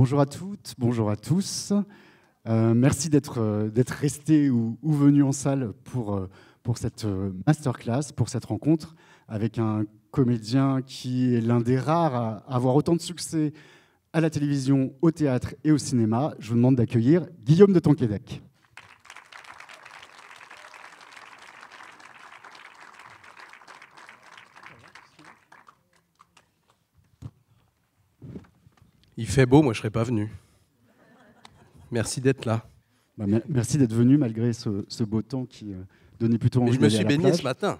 Bonjour à toutes, bonjour à tous. Euh, merci d'être euh, d'être resté ou, venu en salle pour, euh, pour cette masterclass, pour cette rencontre avec un comédien qui est l'un des rares à avoir autant de succès à la télévision, au théâtre et au cinéma. Je vous demande d'accueillir Guillaume de Tonquédec. Il fait beau, moi je serais pas venu. Merci d'être là. Bah, merci d'être venu malgré ce, beau temps qui euh, donnait plutôt envie. je me suis baigné ce matin,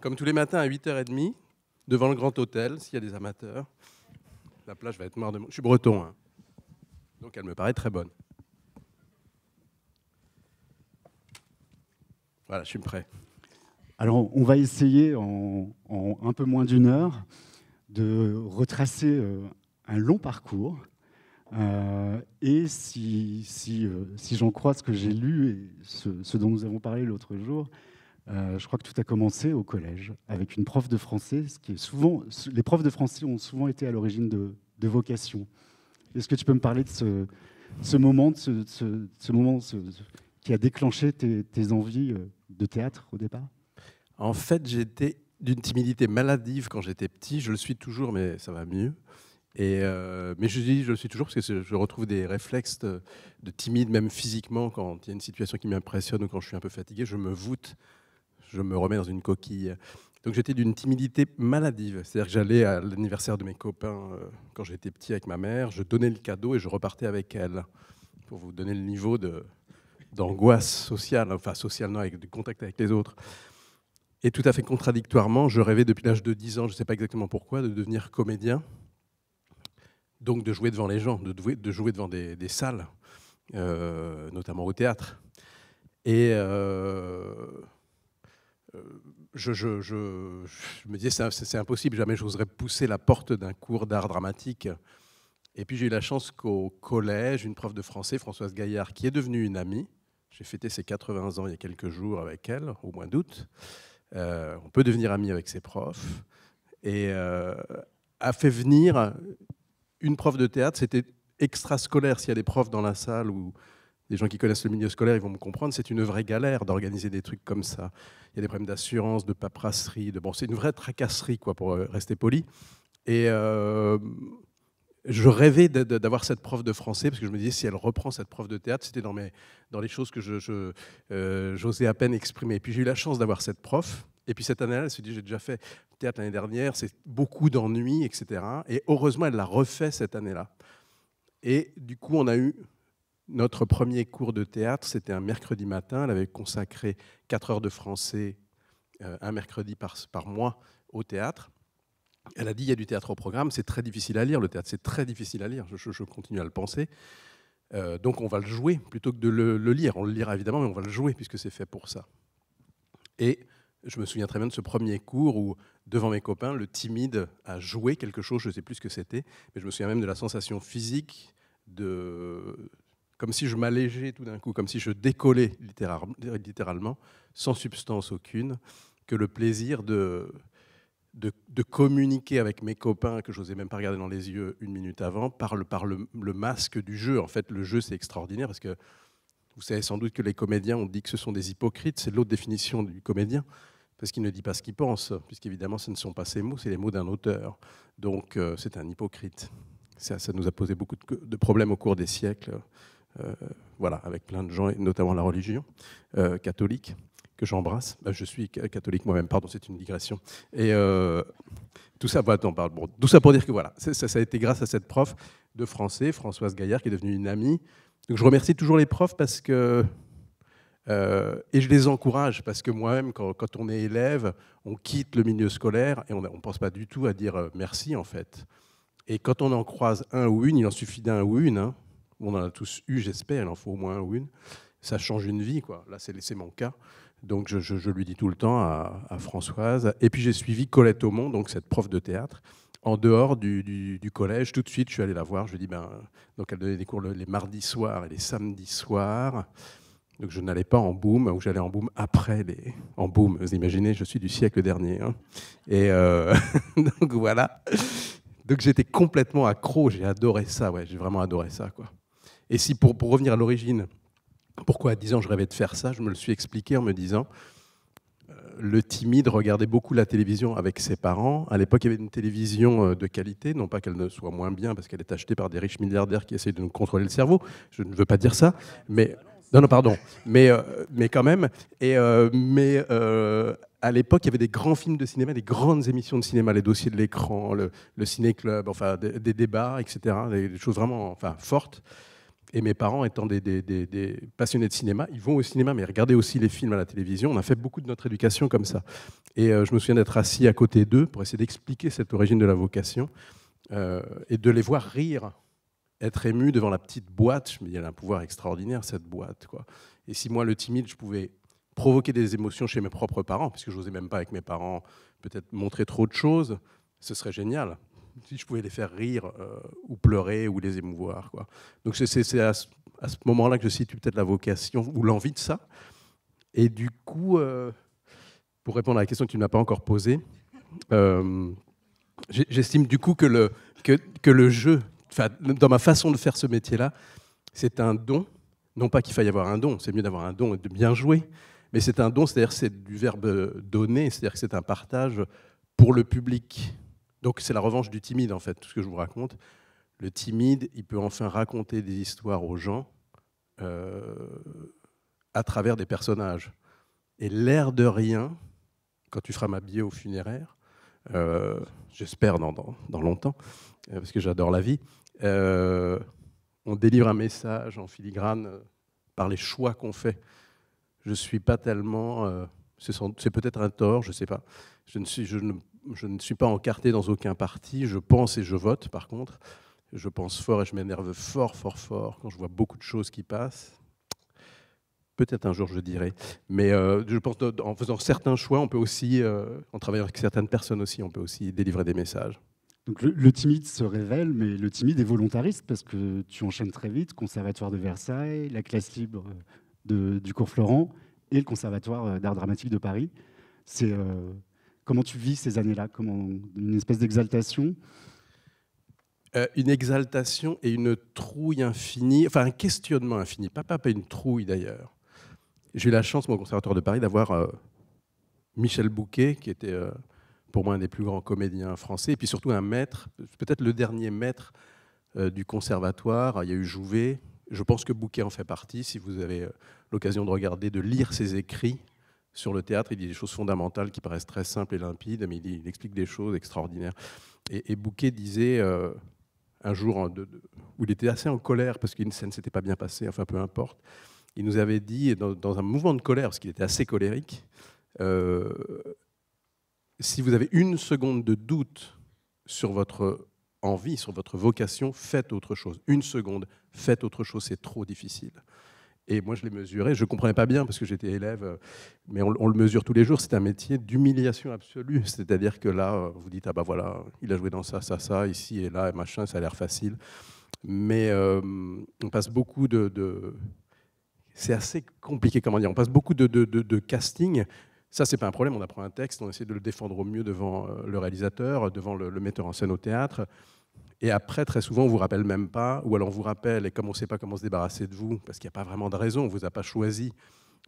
comme tous les matins à 8h30, devant le Grand Hôtel, s'il y a des amateurs. La plage va être morte de... Je suis breton, hein. donc elle me paraît très bonne. Voilà, je suis prêt. Alors, on va essayer en un peu moins d'une heure de retracer euh, un long parcours. Euh, et si, si, euh, si j'en crois ce que j'ai lu et ce, dont nous avons parlé l'autre jour, euh, je crois que tout a commencé au collège avec une prof de français, ce qui est souvent, les profs de français ont souvent été à l'origine de, de vocations. Est-ce que tu peux me parler de ce, ce moment, de ce, moment qui a déclenché tes, envies de théâtre au départ En fait, j'étais d'une timidité maladive quand j'étais petit. Je le suis toujours, mais ça va mieux. Euh, mais je je le suis toujours parce que je retrouve des réflexes de, timide, même physiquement, quand il y a une situation qui m'impressionne ou quand je suis un peu fatigué, je me voûte, je me remets dans une coquille. Donc j'étais d'une timidité maladive. C'est-à-dire que j'allais à l'anniversaire de mes copains euh, quand j'étais petit avec ma mère, je donnais le cadeau et je repartais avec elle. Pour vous donner le niveau d'angoisse sociale, hein, enfin socialement, avec du contact avec les autres. Et tout à fait contradictoirement, je rêvais depuis l'âge de 10 ans, je ne sais pas exactement pourquoi, de devenir comédien donc de jouer devant les gens, de, jouer, de jouer devant des, salles, euh, notamment au théâtre. Et euh, euh, je, je, me disais, c'est impossible, jamais j'oserais pousser la porte d'un cours d'art dramatique. Et puis j'ai eu la chance qu'au collège, une prof de français, Françoise Gaillard, qui est devenue une amie, j'ai fêté ses 80 ans il y a quelques jours avec elle, au mois d'août, on peut devenir ami avec ses profs, et a fait venir une prof de théâtre, c'était extra-scolaire. S'il y a des profs dans la salle ou des gens qui connaissent le milieu scolaire, ils vont me comprendre, c'est une vraie galère d'organiser des trucs comme ça. Il y a des problèmes d'assurance, de paperasserie, de bon, c'est une vraie tracasserie quoi, pour euh, rester poli. Et euh, je rêvais d'avoir cette prof de français parce que je me disais si elle reprend cette prof de théâtre, c'était dans, mes, dans les choses que euh, j'osais je, à peine exprimer. Et puis j'ai eu la chance d'avoir cette prof. Et puis cette année-là, elle se dit j'ai déjà fait théâtre l'année dernière, c'est beaucoup d'ennuis, etc. Et heureusement, elle l'a refait cette année-là. Et du coup, on a eu notre premier cours de théâtre, c'était un mercredi matin. Elle avait consacré 4 heures de français euh, un mercredi par, par mois au théâtre. Elle a dit il y a du théâtre au programme, c'est très difficile à lire le théâtre, c'est très difficile à lire, je, continue à le penser. Euh, donc on va le jouer plutôt que de le, le, lire. On le lira évidemment, mais on va le jouer puisque c'est fait pour ça. Et je me souviens très bien de ce premier cours où devant mes copains, le timide a joué quelque chose, je ne sais plus ce que c'était, mais je me souviens même de la sensation physique, de... comme si je m'allégeais tout d'un coup, comme si je décollais littéralement, sans substance aucune, que le plaisir de, de, communiquer avec mes copains, que je n'osais même pas regarder dans les yeux une minute avant, par le, par le masque du jeu. En fait, le jeu, c'est extraordinaire, parce que vous savez sans doute que les comédiens, on dit que ce sont des hypocrites, c'est l'autre définition du comédien parce qu'il ne dit pas ce qu'il pense, puisqu'évidemment, ce ne sont pas ses mots, c'est les mots d'un auteur. Donc, euh, c'est un hypocrite. Ça, ça, nous a posé beaucoup de, problèmes au cours des siècles, euh, voilà, avec plein de gens, et notamment la religion euh, catholique, que j'embrasse. Bah, je suis catholique moi-même, pardon, c'est une digression. Et tout ça, bon, tout ça pour dire que voilà, ça, ça a été grâce à cette prof de français, Françoise Gaillard, qui est devenue une amie. Donc, je remercie toujours les profs parce que euh, et je les encourage parce que moi-même, quand, on est élève, on quitte le milieu scolaire et on ne pense pas du tout à dire euh, merci en fait. Et quand on en croise un ou une, il en suffit d'un ou une, hein. on en a tous eu, j'espère, il en faut au moins un ou une, ça change une vie. Quoi. Là, c'est mon cas. Donc je, je, lui dis tout le temps à, Françoise. Et puis j'ai suivi Colette Aumont, donc cette prof de théâtre, en dehors du, du, collège. Tout de suite, je suis allé la voir. Je lui dis, ben, donc elle donnait des cours les mardis soirs et les samedis soirs. Donc je n'allais pas en boom, ou j'allais en boom après les... En boom, vous imaginez, je suis du siècle dernier. Hein. Et euh, donc voilà. Donc j'étais complètement accro, j'ai adoré ça, ouais, j'ai vraiment adoré ça. Quoi. Et si pour, revenir à l'origine, pourquoi à 10 ans je rêvais de faire ça, je me le suis expliqué en me disant, euh, le timide regardait beaucoup la télévision avec ses parents. À l'époque, il y avait une télévision euh, de qualité, non pas qu'elle ne soit moins bien parce qu'elle est achetée par des riches milliardaires qui essayent de nous contrôler le cerveau, je ne veux pas dire ça, mais... Non, non, pardon. Mais, euh, mais quand même. Et, euh, mais euh, à l'époque, il y avait des grands films de cinéma, des grandes émissions de cinéma, les dossiers de l'écran, le, ciné-club, enfin, des, débats, etc. Des, choses vraiment enfin, fortes. Et mes parents, étant des, des, passionnés de cinéma, ils vont au cinéma, mais ils regardaient aussi les films à la télévision. On a fait beaucoup de notre éducation comme ça. Et je me souviens d'être assis à côté d'eux pour essayer d'expliquer cette origine de la vocation et de les voir rire être ému devant la petite boîte, je me elle a un pouvoir extraordinaire, cette boîte. Quoi. Et si moi, le timide, je pouvais provoquer des émotions chez mes propres parents, puisque je n'osais même pas avec mes parents peut-être montrer trop de choses, ce serait génial. Si je pouvais les faire rire euh, ou pleurer ou les émouvoir. Quoi. Donc c'est à ce, moment-là que je situe peut-être la vocation ou l'envie de ça. Et du coup, euh, pour répondre à la question que tu ne m'as pas encore posée, euh, j'estime du coup que le, que le jeu dans ma façon de faire ce métier-là, c'est un don. Non pas qu'il faille avoir un don, c'est mieux d'avoir un don et de bien jouer, mais c'est un don, c'est-à-dire c'est du verbe donner, c'est-à-dire que c'est un partage pour le public. Donc c'est la revanche du timide, en fait, tout ce que je vous raconte. Le timide, il peut enfin raconter des histoires aux gens euh, à travers des personnages. Et l'air de rien, quand tu feras ma bio au funéraire, euh, j'espère dans, dans, longtemps, euh, parce que j'adore la vie, euh, on délivre un message en filigrane par les choix qu'on fait. Je ne suis pas tellement... c'est peut-être un tort, je ne sais pas. Je ne, suis, je, ne, je ne suis pas encarté dans aucun parti. Je pense et je vote, par contre. Je pense fort et je m'énerve fort, fort, fort quand je vois beaucoup de choses qui passent. Peut-être un jour, je dirais. Mais euh, je pense qu'en faisant certains choix, on peut aussi, euh, en travaillant avec certaines personnes aussi, on peut aussi délivrer des messages. Donc le, timide se révèle, mais le timide est volontariste parce que tu enchaînes très vite Conservatoire de Versailles, la classe libre euh, du cours Florent et le Conservatoire d'art dramatique de Paris. C'est comment tu vis ces années-là, comment une espèce d'exaltation. une exaltation et une trouille infinie, enfin un questionnement infini, papa pas une trouille d'ailleurs. J'ai eu la chance, moi, au Conservatoire de Paris, d'avoir euh, Michel Bouquet, qui était euh, pour moi un des plus grands comédiens français, et puis surtout un maître, peut-être le dernier maître euh, du Conservatoire. Il y a eu Jouvet. Je pense que Bouquet en fait partie. Si vous avez l'occasion de regarder, de lire ses écrits sur le théâtre, il dit des choses fondamentales qui paraissent très simples et limpides, mais il, explique des choses extraordinaires. Et, Bouquet disait un jour où il était assez en colère parce qu'une scène s'était pas bien passée, enfin peu importe il nous avait dit, dans, un mouvement de colère, parce qu'il était assez colérique, euh, si vous avez une seconde de doute sur votre envie, sur votre vocation, faites autre chose. Une seconde, faites autre chose, c'est trop difficile. Et moi, je l'ai mesuré, je ne comprenais pas bien parce que j'étais élève, euh, mais on, le mesure tous les jours, c'est un métier d'humiliation absolue. C'est-à-dire que là, euh, vous dites, ah ben voilà, il a joué dans ça, ça, ça, ici et là, et machin, ça a l'air facile. Mais on passe beaucoup de, c'est assez compliqué, comment dire. On passe beaucoup de, de, de, casting. Ça, c'est pas un problème. On apprend un texte, on essaie de le défendre au mieux devant euh, le réalisateur, devant le, metteur en scène au théâtre. Et après, très souvent, on vous rappelle même pas, ou alors on vous rappelle, et comme on ne sait pas comment se débarrasser de vous, parce qu'il n'y a pas vraiment de raison, on vous a pas choisi,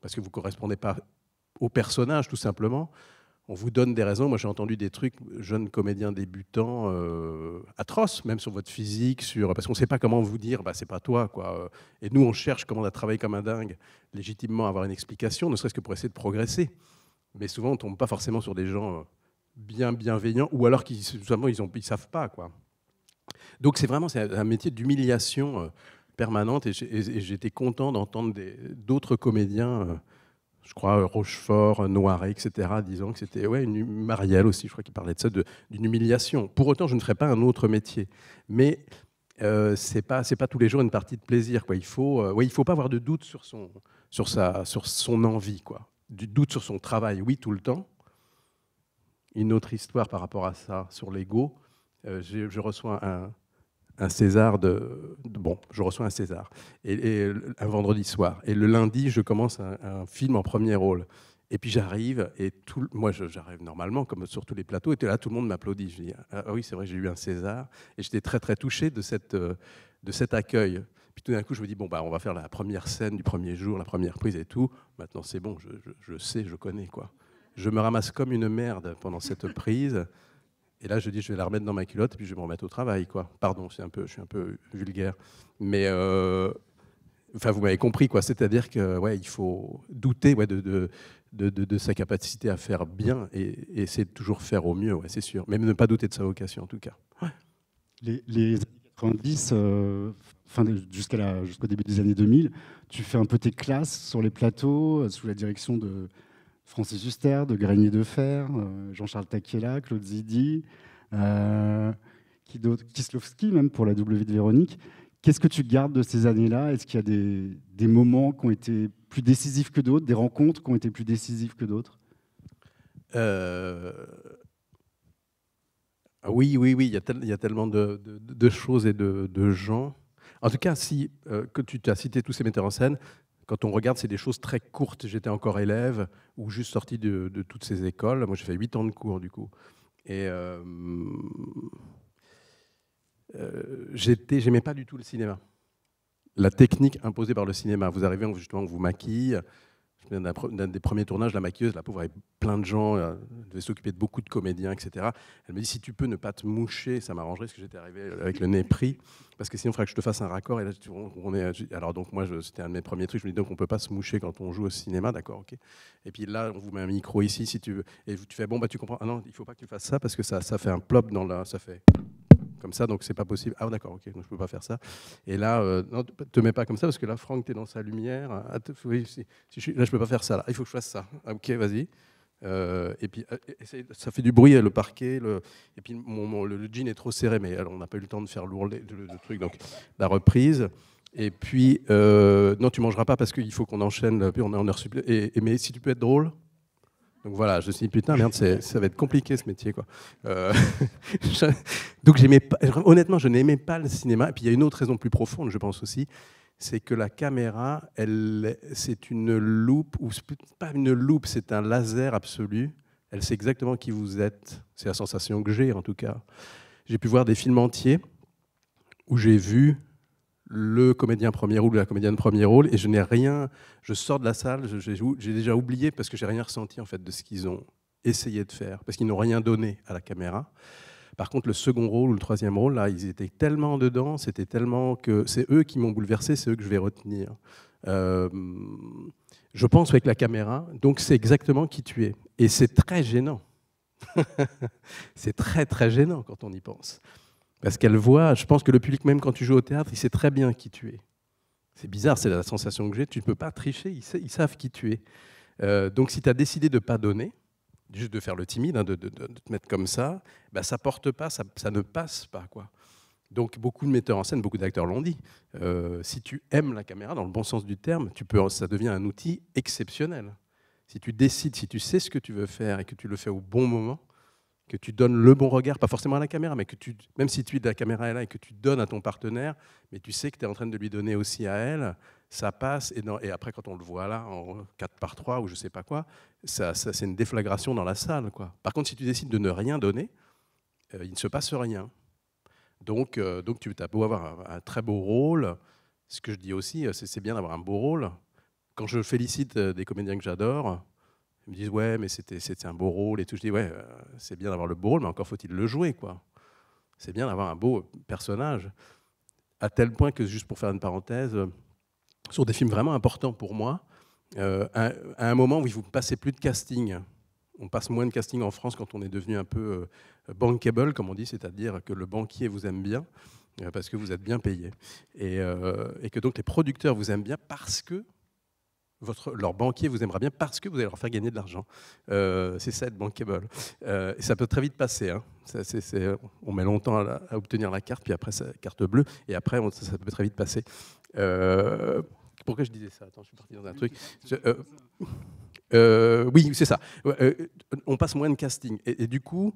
parce que vous correspondez pas au personnage, tout simplement on vous donne des raisons. Moi, j'ai entendu des trucs, jeunes comédiens débutants, euh, atroces, même sur votre physique, sur parce qu'on ne sait pas comment vous dire, bah, c'est pas toi, quoi. Et nous, on cherche, comment on a travaillé comme un dingue, légitimement avoir une explication, ne serait-ce que pour essayer de progresser. Mais souvent, on ne tombe pas forcément sur des gens euh, bien bienveillants, ou alors qu'ils ne ils, savent pas, quoi. Donc, c'est vraiment un métier d'humiliation euh, permanente, et j'étais content d'entendre d'autres comédiens je crois, euh, Rochefort, euh, Noiret, etc., disant que c'était, ouais, une, hum, Marielle aussi, je crois qu'il parlait de ça, d'une humiliation. Pour autant, je ne ferai pas un autre métier. Mais euh, c'est pas, pas, tous les jours une partie de plaisir. Quoi. Il faut, euh, ouais, il faut pas avoir de doute sur son, sur sa, sur son envie, quoi. Du doute sur son travail, oui, tout le temps. Une autre histoire par rapport à ça, sur l'ego. je, reçois un, un César de, Bon, je reçois un César. Et, un vendredi soir. Et le lundi, je commence un, film en premier rôle. Et puis j'arrive, et tout, moi j'arrive normalement, comme sur tous les plateaux, et là tout le monde m'applaudit. Je dis, ah, ah oui, c'est vrai, j'ai eu un César. Et j'étais très très touché de, cette, euh, de cet accueil. Puis tout d'un coup, je me dis, bon, bah, on va faire la première scène du premier jour, la première prise et tout. Maintenant, c'est bon, je, je sais, je connais, quoi. Je me ramasse comme une merde pendant cette prise. Et là, je dis, je vais la remettre dans ma culotte, et puis je vais me remettre au travail. Quoi. Pardon, un peu, je suis un peu vulgaire. Mais euh, enfin, vous m'avez compris, quoi. C'est-à-dire que, ouais, il faut douter ouais, de, de, de, sa capacité à faire bien et, essayer de toujours faire au mieux, ouais, c'est sûr. Même ne pas douter de sa vocation, en tout cas. Les, les, années 90, euh, jusqu'au début des années 2000, tu fais un peu tes classes sur les plateaux, euh, sous la direction de Francis Huster, de Grégny de Fer, euh, Jean-Charles Taquella, Claude Zidi, euh, Kislovski même pour la double vie de Véronique. Qu'est-ce que tu gardes de ces années-là Est-ce qu'il y a des, moments qui ont été plus décisifs que d'autres, des rencontres qui ont été plus décisives que d'autres euh, Oui, oui, oui, il y a, tellement de, choses et de, gens. En tout cas, si que tu as cité tous ces metteurs en scène, quand on regarde, c'est des choses très courtes. J'étais encore élève ou juste sorti de, toutes ces écoles. Moi, j'ai fait huit ans de cours, du coup. Et euh, euh, j'aimais pas du tout le cinéma. La technique imposée par le cinéma. Vous arrivez, justement, on vous maquille, dans des premiers tournages, la maquilleuse, la pauvre, avait plein de gens, euh, elle devait s'occuper de beaucoup de comédiens, etc. Elle me dit si tu peux ne pas te moucher, ça m'arrangerait, parce que j'étais arrivé euh, avec le nez pris, parce que sinon il faudrait que je te fasse un raccord. Et là, alors donc moi, c'était un de mes premiers trucs. Je me dis donc on peut pas se moucher quand on joue au cinéma, d'accord, ok. Et puis là, on vous met un micro ici, si tu veux, et tu fais bon bah tu comprends. Ah non, il ne faut pas que tu fasses ça parce que ça, fait un plop dans la, ça fait comme ça, donc c'est pas possible. Ah d'accord, ok, donc je peux pas faire ça. Et là, euh, non, te mets pas comme ça parce que là, Franck, tu es dans sa lumière. Ah, là, je peux pas faire ça. Là. Il faut que je fasse ça. Ah, ok, vas-y. Euh, et puis euh, ça fait du bruit hein, le parquet, le, et puis mon, le, jean est trop serré, mais alors, on n'a pas eu le temps de faire lourd le, truc, donc la reprise. Et puis non, tu mangeras pas parce qu'il faut qu'on enchaîne. Puis on est en heure et, et, mais si tu peux être drôle, donc voilà, je me suis dit, putain, merde, ça va être compliqué ce métier. Quoi. Euh, donc pas, honnêtement, je n'aimais pas le cinéma. Et puis il y a une autre raison plus profonde, je pense aussi, c'est que la caméra, c'est une loupe, ou pas une loupe, c'est un laser absolu. Elle sait exactement qui vous êtes. C'est la sensation que j'ai, en tout cas. J'ai pu voir des films entiers où j'ai vu le comédien premier rôle ou la comédienne premier rôle et je n'ai rien, je sors de la salle, j'ai déjà oublié parce que j'ai rien ressenti en fait de ce qu'ils ont essayé de faire, parce qu'ils n'ont rien donné à la caméra. Par contre, le second rôle ou le troisième rôle, là, ils étaient tellement dedans, c'était tellement que c'est eux qui m'ont bouleversé, c'est eux que je vais retenir. Euh, je pense avec la caméra, donc c'est exactement qui tu es. Et c'est très gênant. c'est très très gênant quand on y pense. Parce qu'elle voit, je pense que le public, même quand tu joues au théâtre, il sait très bien qui tu es. C'est bizarre, c'est la sensation que j'ai. Tu ne peux pas tricher, ils, savent qui tu es. Euh, donc si tu as décidé de ne pas donner, juste de faire le timide, hein, de, te mettre comme ça, ça bah, ça porte pas, ça, ne passe pas. quoi. Donc beaucoup de metteurs en scène, beaucoup d'acteurs l'ont dit. Euh, si tu aimes la caméra, dans le bon sens du terme, tu peux, ça devient un outil exceptionnel. Si tu décides, si tu sais ce que tu veux faire et que tu le fais au bon moment, que tu donnes le bon regard, pas forcément à la caméra, mais que tu, même si tu es de la caméra est là et que tu donnes à ton partenaire, mais tu sais que tu es en train de lui donner aussi à elle, ça passe. Et, après, quand on le voit là, en 4 par 3 ou je sais pas quoi, ça, c'est une déflagration dans la salle. Quoi. Par contre, si tu décides de ne rien donner, euh, il ne se passe rien. Donc, euh, donc tu as beau avoir un, un, très beau rôle. Ce que je dis aussi, euh, c'est bien d'avoir un beau rôle. Quand je félicite des comédiens que j'adore, ils me disent ouais, mais c'était un beau rôle et tout. Je dis ouais, euh, c'est bien d'avoir le beau rôle, mais encore faut-il le jouer quoi. C'est bien d'avoir un beau euh, personnage. À tel point que juste pour faire une parenthèse, euh, sur des films vraiment importants pour moi, à, un moment où vous ne passez plus de casting. On passe moins de casting en France quand on est devenu un peu bankable, comme on dit, c'est-à-dire que le banquier vous aime bien parce que vous êtes bien payé. Et, et que donc les producteurs vous aiment bien parce que votre, leur banquier vous aimera bien parce que vous allez leur faire gagner de l'argent. Euh, c'est ça être bankable. Euh, et ça peut très vite passer. Hein. Euh, on met longtemps à, obtenir la carte, puis après, sa carte bleue, et après, ça, peut très vite passer. pourquoi je disais ça Attends, je suis parti dans un truc. oui, c'est ça. on passe moins de casting. Et, et du coup,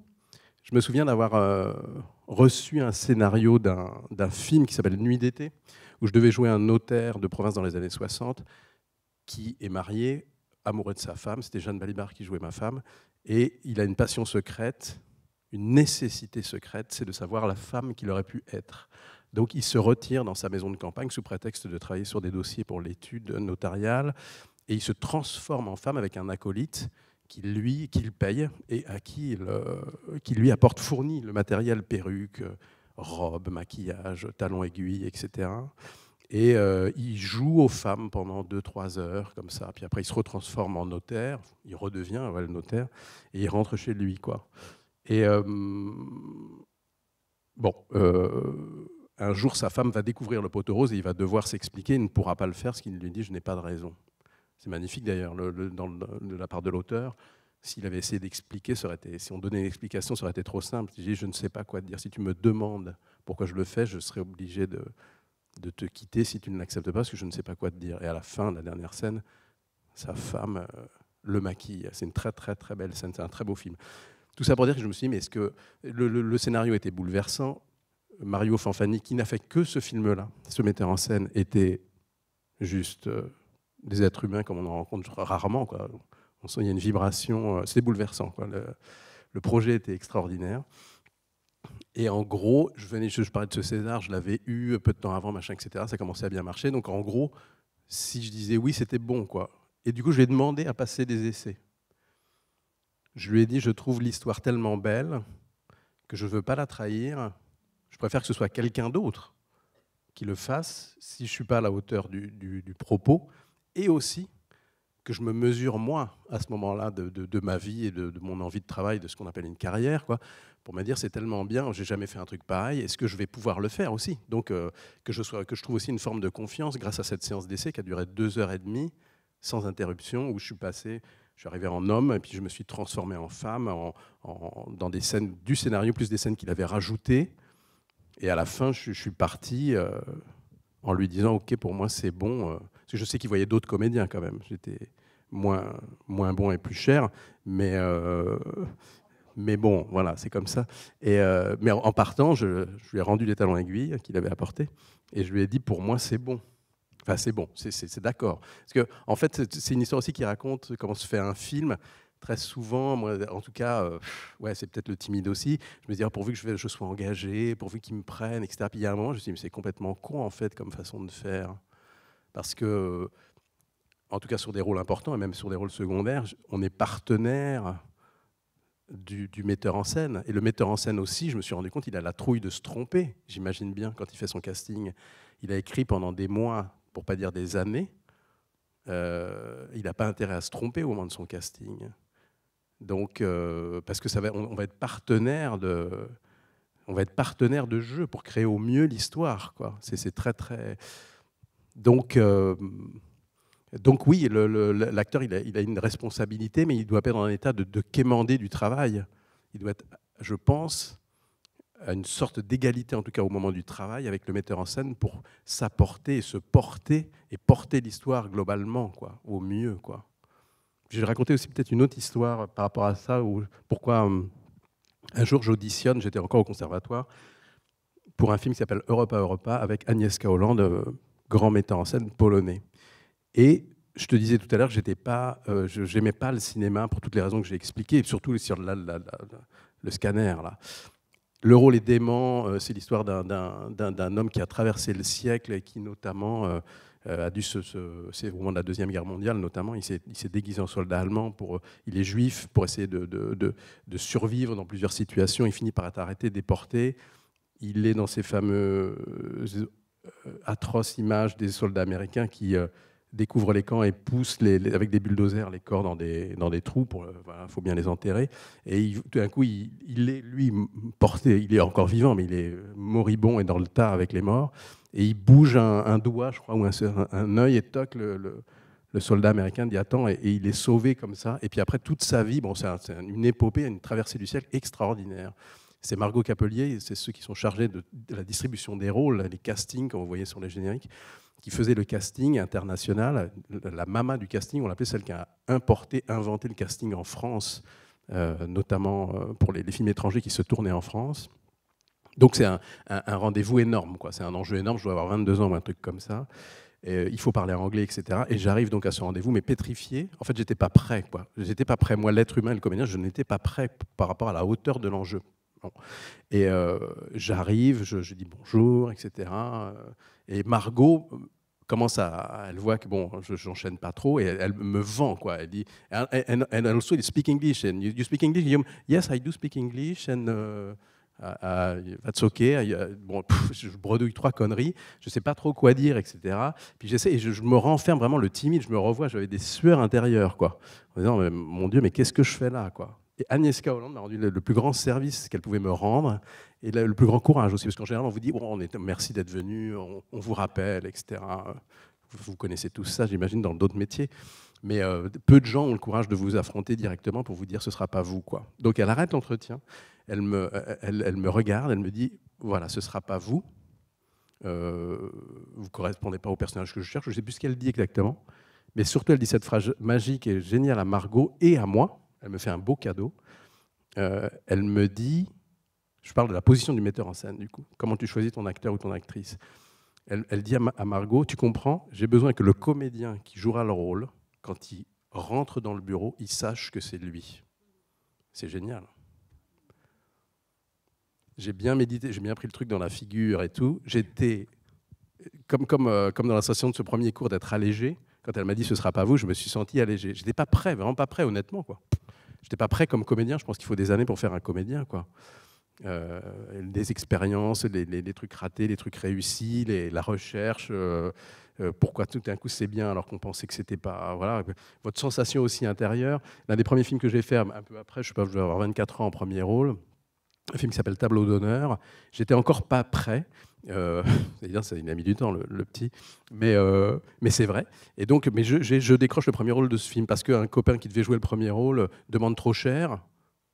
je me souviens d'avoir reçu un scénario d'un film qui s'appelle Nuit d'été, où je devais jouer un notaire de province dans les années 60 qui est marié, amoureux de sa femme. C'était Jeanne Balibar qui jouait ma femme. Et il a une passion secrète, une nécessité secrète, c'est de savoir la femme qu'il aurait pu être. Donc il se retire dans sa maison de campagne sous prétexte de travailler sur des dossiers pour l'étude notariale. Et il se transforme en femme avec un acolyte qui lui, qu'il paye et à qui, il, euh, qui lui apporte, fourni le matériel perruque, robe, maquillage, talons aiguilles, etc. Et euh, il joue aux femmes pendant 2-3 heures, comme ça. Puis après, il se retransforme en notaire. Il redevient le notaire. Et il rentre chez lui, quoi. Et euh, bon, euh, un jour, sa femme va découvrir le poteau rose et il va devoir s'expliquer. Il ne pourra pas le faire, ce qu'il lui dit, je n'ai pas de raison. C'est magnifique d'ailleurs, de la part de l'auteur. S'il avait essayé d'expliquer, si on donnait une explication, ça aurait été trop simple. Il dit, je ne sais pas quoi te dire. Si tu me demandes pourquoi je le fais, je serais obligé de, de te quitter si tu ne l'acceptes pas, parce que je ne sais pas quoi te dire. Et à la fin de la dernière scène, sa femme euh, le maquille. C'est une très très très belle scène, c'est un très beau film. Tout ça pour dire que je me suis dit, mais est-ce que le, scénario était bouleversant Mario Fanfani, qui n'a fait que ce film-là, ce metteur en scène, était juste euh, des êtres humains comme on en rencontre rarement. On sent il y a une vibration, euh, c'est bouleversant. le projet était extraordinaire. Et en gros, je, venais, parlais de ce César, je l'avais eu peu de temps avant, machin, etc. Ça commençait à bien marcher. Donc en gros, si je disais oui, c'était bon, quoi. Et du coup, je lui ai demandé à passer des essais. Je lui ai dit, je trouve l'histoire tellement belle que je ne veux pas la trahir. Je préfère que ce soit quelqu'un d'autre qui le fasse si je ne suis pas à la hauteur du propos. Et aussi, que je me mesure moi à ce moment-là de, de, ma vie et de, de, mon envie de travail, de ce qu'on appelle une carrière, quoi, pour me dire c'est tellement bien, j'ai jamais fait un truc pareil, est-ce que je vais pouvoir le faire aussi Donc euh, que je sois, que je trouve aussi une forme de confiance grâce à cette séance d'essai qui a duré deux heures et demie sans interruption, où je suis passé, je suis arrivé en homme et puis je me suis transformé en femme, en, dans des scènes du scénario plus des scènes qu'il avait rajoutées, et à la fin je, suis parti. Euh, en lui disant ok pour moi c'est bon euh, parce que je sais qu'il voyait d'autres comédiens quand même j'étais moins, moins bon et plus cher. Mais, euh, mais bon, voilà, c'est comme ça. Et, euh, mais en partant, je, lui ai rendu les talons aiguilles qu'il avait apportés et je lui ai dit pour moi, c'est bon. Enfin, c'est bon, c'est d'accord. Parce que, en fait, c'est une histoire aussi qui raconte comment se fait un film très souvent, moi, en tout cas, euh, ouais, c'est peut-être le timide aussi, je me dis, ah, pourvu que je, sois engagé, pourvu qu'ils me prennent, etc. Puis il y a un moment, je me dis, mais c'est complètement con, en fait, comme façon de faire. Parce que en tout cas sur des rôles importants et même sur des rôles secondaires, on est partenaire du, metteur en scène. Et le metteur en scène aussi, je me suis rendu compte, il a la trouille de se tromper, j'imagine bien, quand il fait son casting. Il a écrit pendant des mois, pour pas dire des années. Euh, il n'a pas intérêt à se tromper au moment de son casting. Donc, euh, parce que ça va, on, va être partenaire de, on va être partenaire de jeu pour créer au mieux l'histoire, quoi. C'est très très. Donc, euh, donc oui, l'acteur, il, a une responsabilité, mais il doit pas être dans un état de, quémander du travail. Il doit être, je pense, à une sorte d'égalité, en tout cas au moment du travail, avec le metteur en scène pour s'apporter et se porter, et porter l'histoire globalement, quoi, au mieux. Quoi. Je vais raconter aussi peut-être une autre histoire par rapport à ça, où, pourquoi euh, un jour j'auditionne, j'étais encore au conservatoire, pour un film qui s'appelle Europa Europa avec Agnieszka Hollande, euh, grand metteur en scène polonais. Et je te disais tout à l'heure, j'étais pas, euh, je n'aimais pas le cinéma pour toutes les raisons que j'ai expliquées, surtout sur la, le scanner. Là. Le rôle est dément, euh, c'est l'histoire d'un homme qui a traversé le siècle et qui notamment euh, a dû se, c'est au moment de la deuxième guerre mondiale notamment, il s'est déguisé en soldat allemand pour, il est juif pour essayer de, de, de, survivre dans plusieurs situations. Il finit par être arrêté, déporté. Il est dans ces fameuses atroces images des soldats américains qui découvre les camps et pousse avec des bulldozers les corps dans des, trous. Euh, il faut bien les enterrer. Et tout d'un coup, il, est, lui, porté, il est encore vivant, mais il est moribond et dans le tas avec les morts. Et il bouge un, doigt, je crois, ou un, un, œil, et toc, le, soldat américain dit attends, et, il est sauvé comme ça. Et puis après, toute sa vie, bon, c'est une épopée, une traversée du ciel extraordinaire c'est Margot Capelier, c'est ceux qui sont chargés de la distribution des rôles, les castings, comme vous voyez sur les génériques qui faisait le casting international, la mama du casting, on l'appelait celle qui a importé, inventé le casting en France, euh, notamment euh, pour les, films étrangers qui se tournaient en France. Donc c'est un, rendez-vous énorme, quoi. c'est un enjeu énorme, je dois avoir 22 ans ou un truc comme ça. Euh, il faut parler anglais, etc. Et j'arrive donc à ce rendez-vous, mais pétrifié. En fait, j'étais pas prêt, quoi. J'étais pas prêt. Moi, l'être humain, le comédien, je n'étais pas prêt par rapport à la hauteur de l'enjeu. Et j'arrive, je, je, dis bonjour, etc. Et Margot commence à, elle voit que bon, j'enchaîne pas trop et elle, me vend quoi. Elle dit, and, and, and also you speak English you, you speak English. yes, I do speak English and uh, uh, that's okay. Uh, bon, je bredouille trois conneries, je sais pas trop quoi dire, etc. Puis j'essaie et je, me renferme vraiment le timide. Je me revois, j'avais des sueurs intérieures quoi. En disant, mon Dieu, mais qu'est-ce que je fais là quoi et Agnieszka Hollande m'a rendu le plus grand service qu'elle pouvait me rendre et le plus grand courage aussi, parce qu'en général, on vous dit oh, on merci d'être venu, on, vous rappelle, etc. Vous connaissez tous ça, j'imagine, dans d'autres métiers. Mais euh, peu de gens ont le courage de vous affronter directement pour vous dire ce ne sera pas vous. quoi. Donc elle arrête l'entretien, elle me, euh, elle, me regarde, elle me dit voilà, ce ne sera pas vous, euh, vous ne correspondez pas au personnage que je cherche, je ne sais plus ce qu'elle dit exactement. Mais surtout, elle dit cette phrase magique et géniale à Margot et à moi elle me fait un beau cadeau. Euh, elle me dit, je parle de la position du metteur en scène, du coup, comment tu choisis ton acteur ou ton actrice. Elle, dit à, Margot, tu comprends, j'ai besoin que le comédien qui jouera le rôle, quand il rentre dans le bureau, il sache que c'est lui. C'est génial. J'ai bien médité, j'ai bien pris le truc dans la figure et tout. J'étais, comme, comme, euh, comme dans la station de ce premier cours, d'être allégé. Quand elle m'a dit ce sera pas vous, je me suis senti allégé. Je n'étais pas prêt, vraiment pas prêt, honnêtement. quoi. J'étais pas prêt comme comédien. Je pense qu'il faut des années pour faire un comédien, quoi. Euh, expériences, les, trucs ratés, les trucs réussis, la recherche, euh, euh, pourquoi tout d'un coup c'est bien alors qu'on pensait que c'était pas. Voilà, votre sensation aussi intérieure. L'un des premiers films que j'ai fait, un peu après, je sais pas, je avoir 24 ans en premier rôle, un film qui s'appelle Tableau d'honneur. J'étais encore pas prêt, euh, c'est il a mis du temps, le, petit. Mais, euh, mais c'est vrai. Et donc, mais je, décroche le premier rôle de ce film parce qu'un copain qui devait jouer le premier rôle demande trop cher,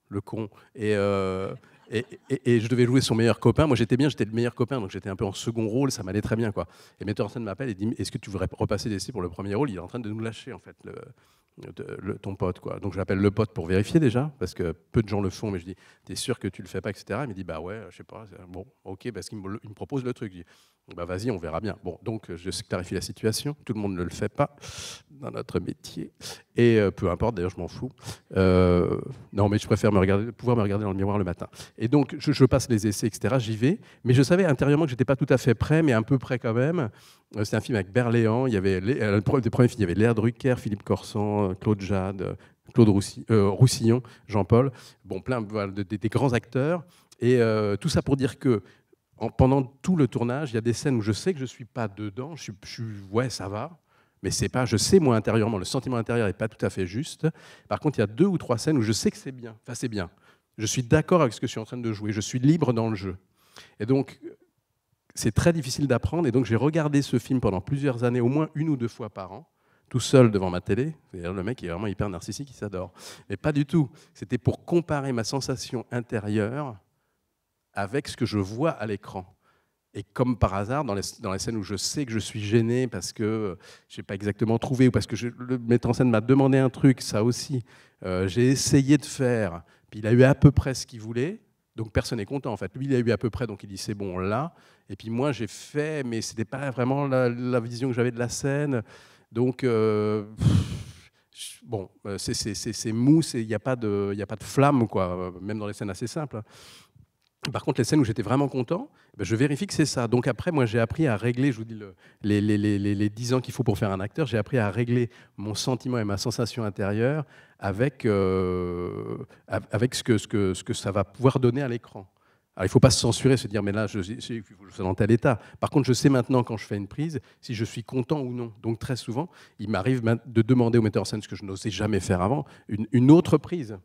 le con. Et, euh, et, je devais jouer son meilleur copain. Moi, j'étais bien, j'étais le meilleur copain, donc j'étais un peu en second rôle, ça m'allait très bien. Quoi. Et metteur en scène m'appelle et dit Est-ce que tu voudrais repasser d'essai pour le premier rôle Il est en train de nous lâcher, en fait, le, le, ton pote. Quoi. Donc j'appelle le pote pour vérifier déjà, parce que peu de gens le font, mais je dis T'es sûr que tu le fais pas, etc. Il me dit Bah ouais, je sais pas, bon, ok, parce qu'il me, propose le truc. Je Bah vas-y, on verra bien. Bon, donc je clarifie la situation, tout le monde ne le fait pas dans notre métier, et euh, peu importe, d'ailleurs, je m'en fous. Euh, non, mais je préfère me regarder, pouvoir me regarder dans le miroir le matin. Et donc, je, passe les essais, etc. J'y vais. Mais je savais intérieurement que j'étais pas tout à fait prêt, mais un peu prêt quand même. Euh, c'est un film avec Berléand. Il y avait les, euh, le premier il y avait Léa Drucker, Philippe Corsan, euh, Claude Jade, Claude Roussillon, Jean-Paul. Bon, plein voilà, des grands acteurs. Et tout ça pour dire que en, pendant tout le tournage, il y a des scènes où je sais que je suis pas dedans. Je suis, ouais, ça va. Mais c'est pas, je sais moi intérieurement, le sentiment intérieur n'est pas tout à fait juste. Par contre, il y a deux ou trois scènes où je sais que c'est bien. Enfin, c'est bien. Je suis d'accord avec ce que je suis en train de jouer. Je suis libre dans le jeu. Et donc, c'est très difficile d'apprendre. Et donc, j'ai regardé ce film pendant plusieurs années, au moins une ou deux fois par an, tout seul devant ma télé. Le mec est vraiment hyper narcissique, il s'adore. Mais pas du tout. C'était pour comparer ma sensation intérieure avec ce que je vois à l'écran. Et comme par hasard, dans les, scènes où je sais que je suis gêné parce que euh, je n'ai pas exactement trouvé ou parce que le metteur en scène m'a demandé un truc, ça aussi, euh, j'ai essayé de faire, il a eu à peu près ce qu'il voulait, donc personne n'est content en fait. Lui, il a eu à peu près, donc il dit c'est bon, là ». Et puis moi, j'ai fait, mais ce n'était pas vraiment la, vision que j'avais de la scène. Donc euh, bon, euh, c'est mou, il n'y a pas de, il a pas de flamme quoi, euh, même dans les scènes assez simples. Hein. Par contre, les scènes où j'étais vraiment content, eh ben, je vérifie que c'est ça. Donc après, moi, j'ai appris à régler, je vous dis, le, les, les, 10 ans qu'il faut pour faire un acteur, j'ai appris à régler mon sentiment et ma sensation intérieure avec, euh, avec ce, que, ce, que, ce que ça va pouvoir donner à l'écran. Alors, il ne faut pas se censurer, se dire, mais là, je, suis dans tel état. Par contre, je sais maintenant, quand je fais une prise, si je suis content ou non. Donc, très souvent, il m'arrive de demander au metteur en scène, ce que je n'osais jamais faire avant, une, une autre prise.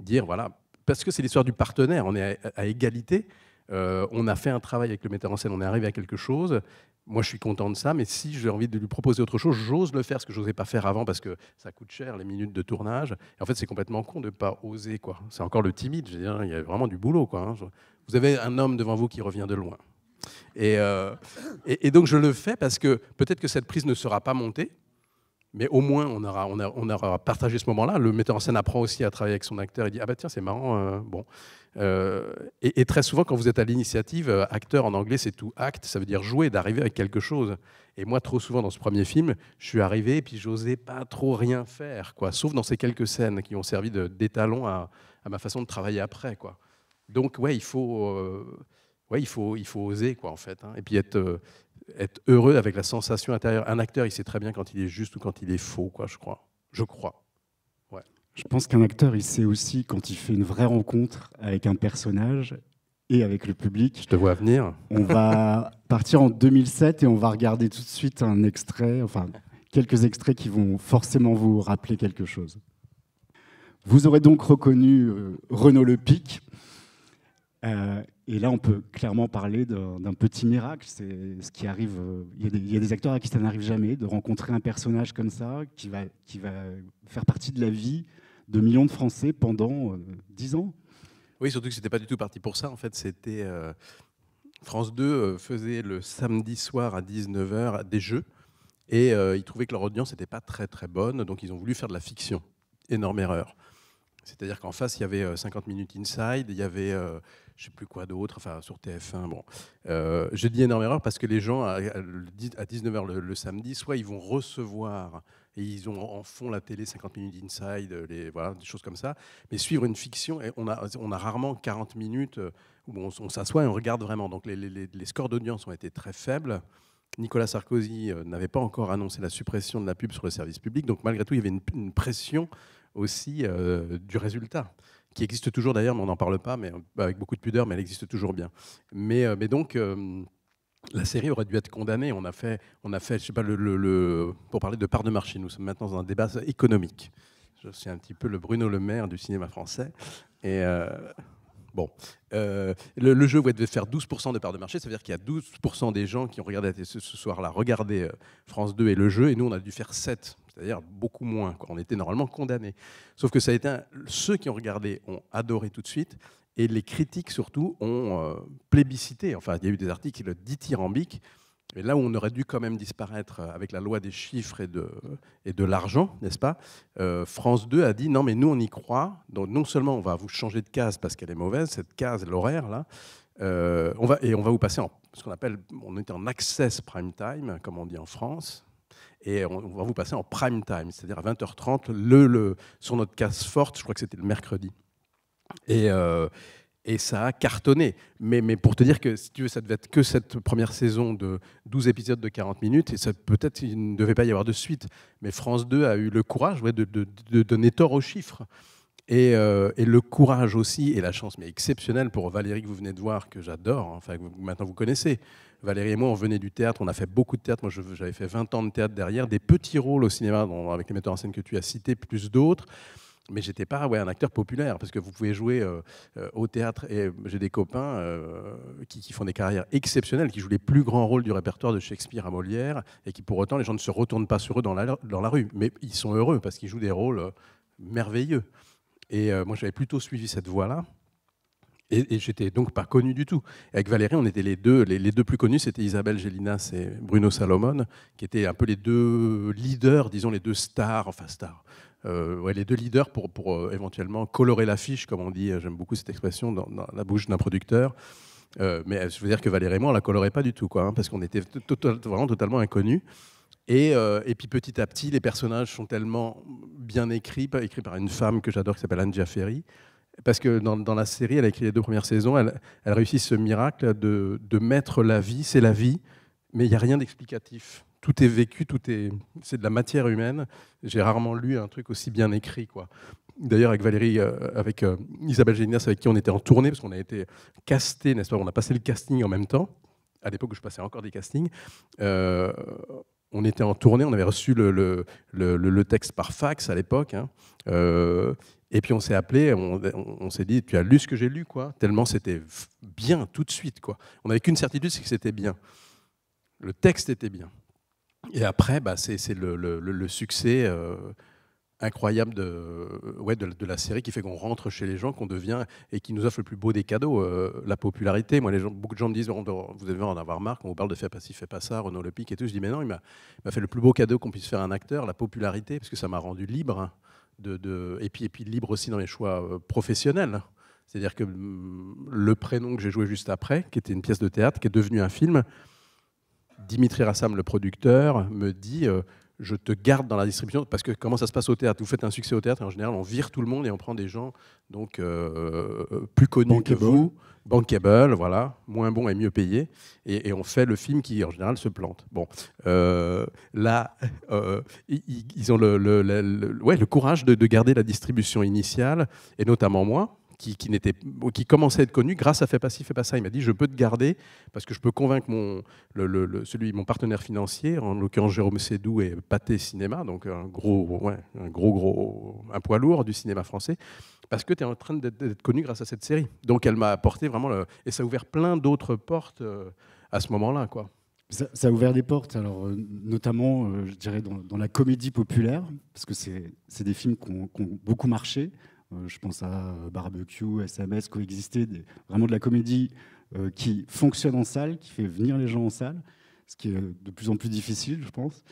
Dire, voilà, parce que c'est l'histoire du partenaire, on est à, égalité, euh, on a fait un travail avec le metteur en scène, on est arrivé à quelque chose. Moi, je suis content de ça, mais si j'ai envie de lui proposer autre chose, j'ose le faire, ce que je n'osais pas faire avant parce que ça coûte cher les minutes de tournage. en fait, c'est complètement con de ne pas oser. quoi. C'est encore le timide, il y a vraiment du boulot. quoi. Hein. Vous avez un homme devant vous qui revient de loin. Euh, et donc, je le fais parce que peut-être que cette prise ne sera pas montée, mais au moins on aura, on, a, on aura partagé ce moment-là. Le metteur en scène apprend aussi à travailler avec son acteur. Il dit ah bah tiens c'est marrant. Euh, bon. Euh, et, très souvent quand vous êtes à l'initiative, euh, acteur en anglais c'est tout acte, ça veut dire jouer, d'arriver avec quelque chose. Et moi trop souvent dans ce premier film, je suis arrivé et puis j'osais pas trop rien faire quoi, sauf dans ces quelques scènes qui ont servi d'étalon à, ma façon de travailler après quoi. Donc ouais il faut ouais, il faut, il faut oser, quoi, en fait. Hein. Et puis être, être heureux avec la sensation intérieure. Un acteur, il sait très bien quand il est juste ou quand il est faux, quoi, je crois. Je crois. Ouais. Je pense qu'un acteur, il sait aussi quand il fait une vraie rencontre avec un personnage et avec le public. Je te vois venir. On va partir en 2007 et on va regarder tout de suite un extrait, enfin quelques extraits qui vont forcément vous rappeler quelque chose. Vous aurez donc reconnu euh, Renaud Lepic, euh, et là, on peut clairement parler d'un petit miracle. C'est ce qui arrive. Euh, il y, a des, acteurs à qui ça n'arrive jamais de rencontrer un personnage comme ça qui va, qui va faire partie de la vie de millions de Français pendant euh, dix ans. Oui, surtout que c'était pas du tout parti pour ça. En fait, c'était euh, France 2 faisait le samedi soir à 19h des jeux et ils trouvaient que leur audience n'était pas très très bonne, donc ils ont voulu faire de la fiction. Énorme erreur. C'est-à-dire qu'en face, il y avait 50 euh, minutes inside, il y avait euh, je ne sais plus quoi d'autre, enfin sur TF1. Bon. Euh, je dis énorme erreur parce que les gens, à, 19h le, samedi, soit ils vont recevoir et ils ont en fond la télé 50 minutes inside, les, voilà, des choses comme ça. Mais suivre une fiction, on a, on a rarement 40 minutes euh, où on, s'assoit et on regarde vraiment. Donc les, scores d'audience ont été très faibles. Nicolas Sarkozy n'avait pas encore annoncé la suppression de la pub sur le service public, donc malgré tout, il y avait une pression aussi euh, du résultat qui existe toujours d'ailleurs, mais on n'en parle pas, mais euh, avec beaucoup de pudeur, mais elle existe toujours bien. Mais, euh, donc, la série aurait dû être condamnée. On a fait, on a fait, je sais pas, le, pour parler de part de marché, nous sommes maintenant dans un débat économique. Je suis un petit peu le Bruno Le Maire du cinéma français. Et bon, le, jeu, vous faire 12% de part de marché, ça veut dire qu'il y a 12% des gens qui ont regardé ce, ce soir-là, regardé France 2 et le jeu, et nous, on a dû faire 7 c'est-à-dire beaucoup moins. On était normalement condamné. Sauf que ça a été ceux qui ont regardé ont adoré tout de suite. Et les critiques, surtout, ont euh, plébiscité. Enfin, il y a eu des articles dithyrambiques. Et là où on aurait dû quand même disparaître euh, avec la loi des chiffres et de, euh, l'argent, n'est-ce pas France 2 a dit non, mais nous, on y croit. Donc, non seulement on va vous changer de case parce qu'elle est mauvaise, cette case, l'horaire, là, et on va vous passer en ce qu'on appelle, on était en access prime time, comme on dit en France, et on, va vous passer en prime time, c'est-à-dire à 20h30, le, sur notre casse forte, je crois que c'était le mercredi. Et, euh, et ça a cartonné. Mais, mais, pour te dire que, si tu veux, ça devait être que cette première saison de 12 épisodes de 40 minutes, et peut-être il ne devait pas y avoir de suite. Mais France 2 a eu le courage de, de, de donner tort aux chiffres. Euh, et, le courage aussi, et la chance, mais exceptionnelle pour Valérie que vous venez de voir, que j'adore, hein, maintenant vous connaissez. Valérie et moi, on venait du théâtre, on a fait beaucoup de théâtre. Moi, j'avais fait 20 ans de théâtre derrière, des petits rôles au cinéma, avec les metteurs en scène que tu as cités, plus d'autres. Mais j'étais pas ouais, un acteur populaire, parce que vous pouvez jouer euh, euh, au théâtre, et j'ai des copains qui, font des carrières exceptionnelles, qui jouent les plus grands rôles du répertoire de Shakespeare à Molière, et qui pour autant, les gens ne se retournent pas sur eux dans la rue. Mais ils sont heureux, parce qu'ils jouent des rôles merveilleux. Et euh, moi, j'avais plutôt suivi cette voie-là. Et, j'étais donc pas connu du tout. Avec Valérie, on était les deux, les, deux plus connus, c'était Isabelle Gélinas et Bruno Salomon, qui étaient un peu les deux leaders, disons les deux stars, enfin stars, euh, ouais, les deux leaders pour, pour euh, éventuellement colorer l'affiche, comme on dit, j'aime beaucoup cette expression, dans, la bouche d'un producteur. mais je veux dire que Valérie et moi, on la colorait pas du tout, quoi, hein, parce qu'on était vraiment totalement inconnus. Euh, et, puis petit à petit, les personnages sont tellement bien écrits, écrits par une femme que j'adore qui s'appelle Anja Ferry, parce que dans, la série, elle a écrit les deux premières saisons, elle, réussit ce miracle de, de mettre la vie, c'est la vie, mais il n'y a rien d'explicatif. Tout est vécu, tout est, c'est de la matière humaine. J'ai rarement lu un truc aussi bien écrit, quoi. D'ailleurs, avec Valérie, euh, avec euh, Isabelle Génias, avec qui on était en tournée, parce qu'on a été casté, n'est-ce pas On a passé le casting en même temps à l'époque où je passais encore des castings, euh, on était en tournée, on avait reçu le, texte par fax à l'époque. Hein. Euh, et puis on s'est appelé, on, s'est dit, tu as lu ce que j'ai lu, quoi. Tellement c'était bien tout de suite, quoi. On n'avait qu'une certitude, c'est que c'était bien. Le texte était bien. Et après, bah, c'est le, succès euh, incroyable de, ouais, de, la série qui fait qu'on rentre chez les gens, qu'on devient et qui nous offre le plus beau des cadeaux, euh, la popularité. Moi, les gens, beaucoup de gens me disent, vous devez en avoir marre quand vous parle de fais pas ci, pas ça, Renaud Lepic et tout. Je dis, mais non, il m'a fait le plus beau cadeau qu'on puisse faire à un acteur, la popularité, parce que ça m'a rendu libre, hein, de, et, puis, libre aussi dans mes choix euh, professionnels. C'est-à-dire que mm, le prénom que j'ai joué juste après, qui était une pièce de théâtre, qui est devenue un film, Dimitri Rassam, le producteur, me dit... Euh, je te garde dans la distribution, parce que comment ça se passe au théâtre Vous faites un succès au théâtre, en général, on vire tout le monde et on prend des gens donc euh, plus connus que vous, bankable, voilà, moins bons et mieux payés, et, on fait le film qui, en général, se plante. Bon, euh, là, euh, ils, ont le, courage de garder la distribution initiale, et notamment moi, qui, qui, commençait à être connu grâce à Fais pas ci, fais pas ça. Il m'a dit Je peux te garder parce que je peux convaincre mon, celui, mon partenaire financier, en l'occurrence Jérôme Sédou et Pathé Cinéma, donc un gros, un gros, gros, un poids lourd du cinéma français, parce que tu es en train d'être connu grâce à cette série. Donc elle m'a apporté vraiment. Le, et ça a ouvert plein d'autres portes euh, à ce moment-là. quoi. Ça, a ouvert des portes, alors, euh, notamment, euh, je dirais, dans, la comédie populaire, parce que c'est des films qui ont beaucoup marché, euh, je pense à Barbecue, SMS, Coexister, vraiment de la comédie euh, qui fonctionne en salle, qui fait venir les gens en salle, ce qui est de plus en plus difficile, je pense.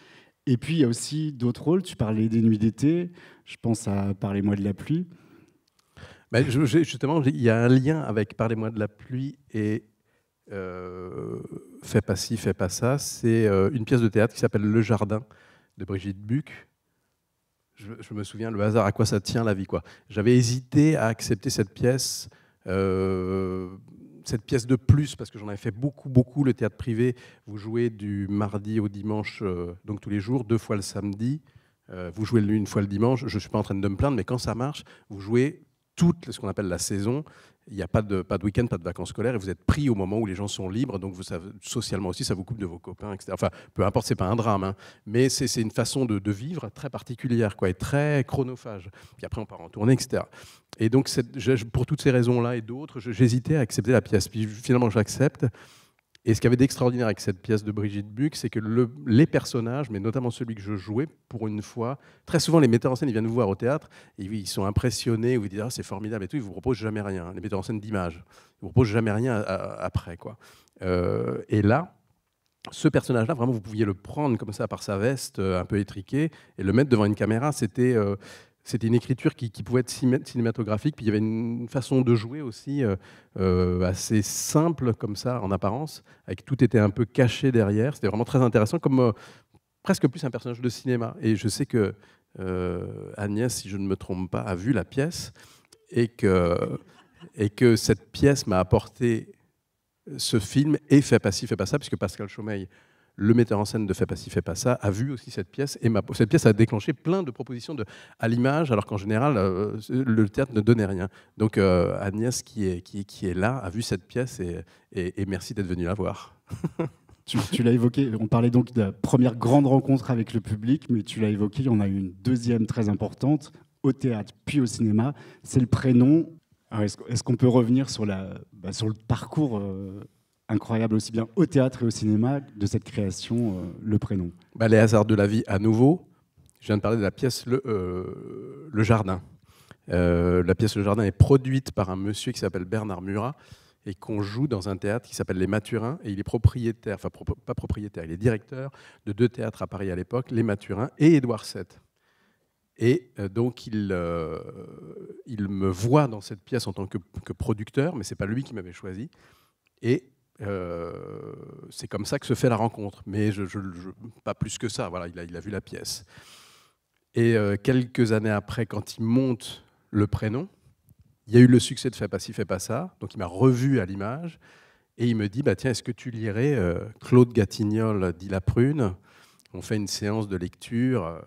Et puis, il y a aussi d'autres rôles. Tu parlais des nuits d'été. Je pense à Parlez-moi de la pluie. Bah, justement, il y a un lien avec Parlez-moi de la pluie et euh, Fais pas ci, fais pas ça. C'est une pièce de théâtre qui s'appelle Le Jardin de Brigitte Buc, je, me souviens, le hasard, à quoi ça tient la vie. quoi. J'avais hésité à accepter cette pièce, euh, cette pièce de plus, parce que j'en avais fait beaucoup, beaucoup. Le théâtre privé, vous jouez du mardi au dimanche, euh, donc tous les jours, deux fois le samedi. Euh, vous jouez une fois le dimanche. Je suis pas en train de me plaindre, mais quand ça marche, vous jouez toute ce qu'on appelle la saison. Il n'y a pas de, pas de week-end, pas de vacances scolaires, et vous êtes pris au moment où les gens sont libres, donc vous, socialement aussi, ça vous coupe de vos copains, etc. Enfin, peu importe, c'est pas un drame, hein. mais c'est une façon de, vivre très particulière, quoi, et très chronophage. Puis après, on part en tournée, etc. Et donc, pour toutes ces raisons-là et d'autres, j'hésitais à accepter la pièce. Puis finalement, j'accepte. Et ce qu'il y avait d'extraordinaire avec cette pièce de Brigitte Buck, c'est que les personnages, mais notamment celui que je jouais, pour une fois, très souvent les metteurs en scène, ils viennent vous voir au théâtre, et ils sont impressionnés, ou vous disent ah, c'est formidable et tout, ils vous proposent jamais rien. Les metteurs en scène d'image, ils vous proposent jamais rien euh, après. quoi. Euh, et là, ce personnage-là, vraiment, vous pouviez le prendre comme ça par sa veste, euh, un peu étriquée, et le mettre devant une caméra. C'était, c'était une écriture qui, pouvait être cinématographique, puis il y avait une façon de jouer aussi euh, euh, assez simple comme ça en apparence, avec tout était un peu caché derrière. C'était vraiment très intéressant, comme euh, presque plus un personnage de cinéma. Et je sais que Agnès, si je ne me trompe pas, a vu la pièce et que, et que cette pièce m'a apporté ce film et fait pas ci, fait pas ça, puisque Pascal Chaumeil le metteur en scène de fait pas ci, fait pas ça a vu aussi cette pièce et cette pièce a déclenché plein de propositions de, à l'image, alors qu'en général, euh, euh, le théâtre ne donnait rien. Donc euh, Agnès, qui est, qui, est là, a vu cette pièce et, merci d'être venu la voir. tu, l'as évoqué, on parlait donc de la première grande rencontre avec le public, mais tu l'as évoqué, on a eu une deuxième très importante au théâtre puis au cinéma, c'est le prénom. Est-ce qu'on peut revenir sur, la, bah, sur le parcours incroyable aussi bien au théâtre et au cinéma de cette création, euh, le prénom bah, Les hasards de la vie à nouveau. Je viens de parler de la pièce Le, euh, Jardin. Euh, la pièce Le Jardin est produite par un monsieur qui s'appelle Bernard Murat et qu'on joue dans un théâtre qui s'appelle Les Maturins et il est propriétaire, enfin pas propriétaire, il est directeur de deux théâtres à Paris à l'époque, Les Maturins et Édouard VII. Et donc, il, me voit dans cette pièce en tant que, que producteur, mais ce n'est pas lui qui m'avait choisi. Et euh, c'est comme ça que se fait la rencontre, mais je, pas plus que ça. Voilà, il a, il a vu la pièce. Et euh, quelques années après, quand il monte le prénom, il y a eu le succès de Fais pas ci, fais pas ça. Donc il m'a revu à l'image et il me dit bah, Tiens, est-ce que tu lirais euh, Claude Gatignol dit La Prune On fait une séance de lecture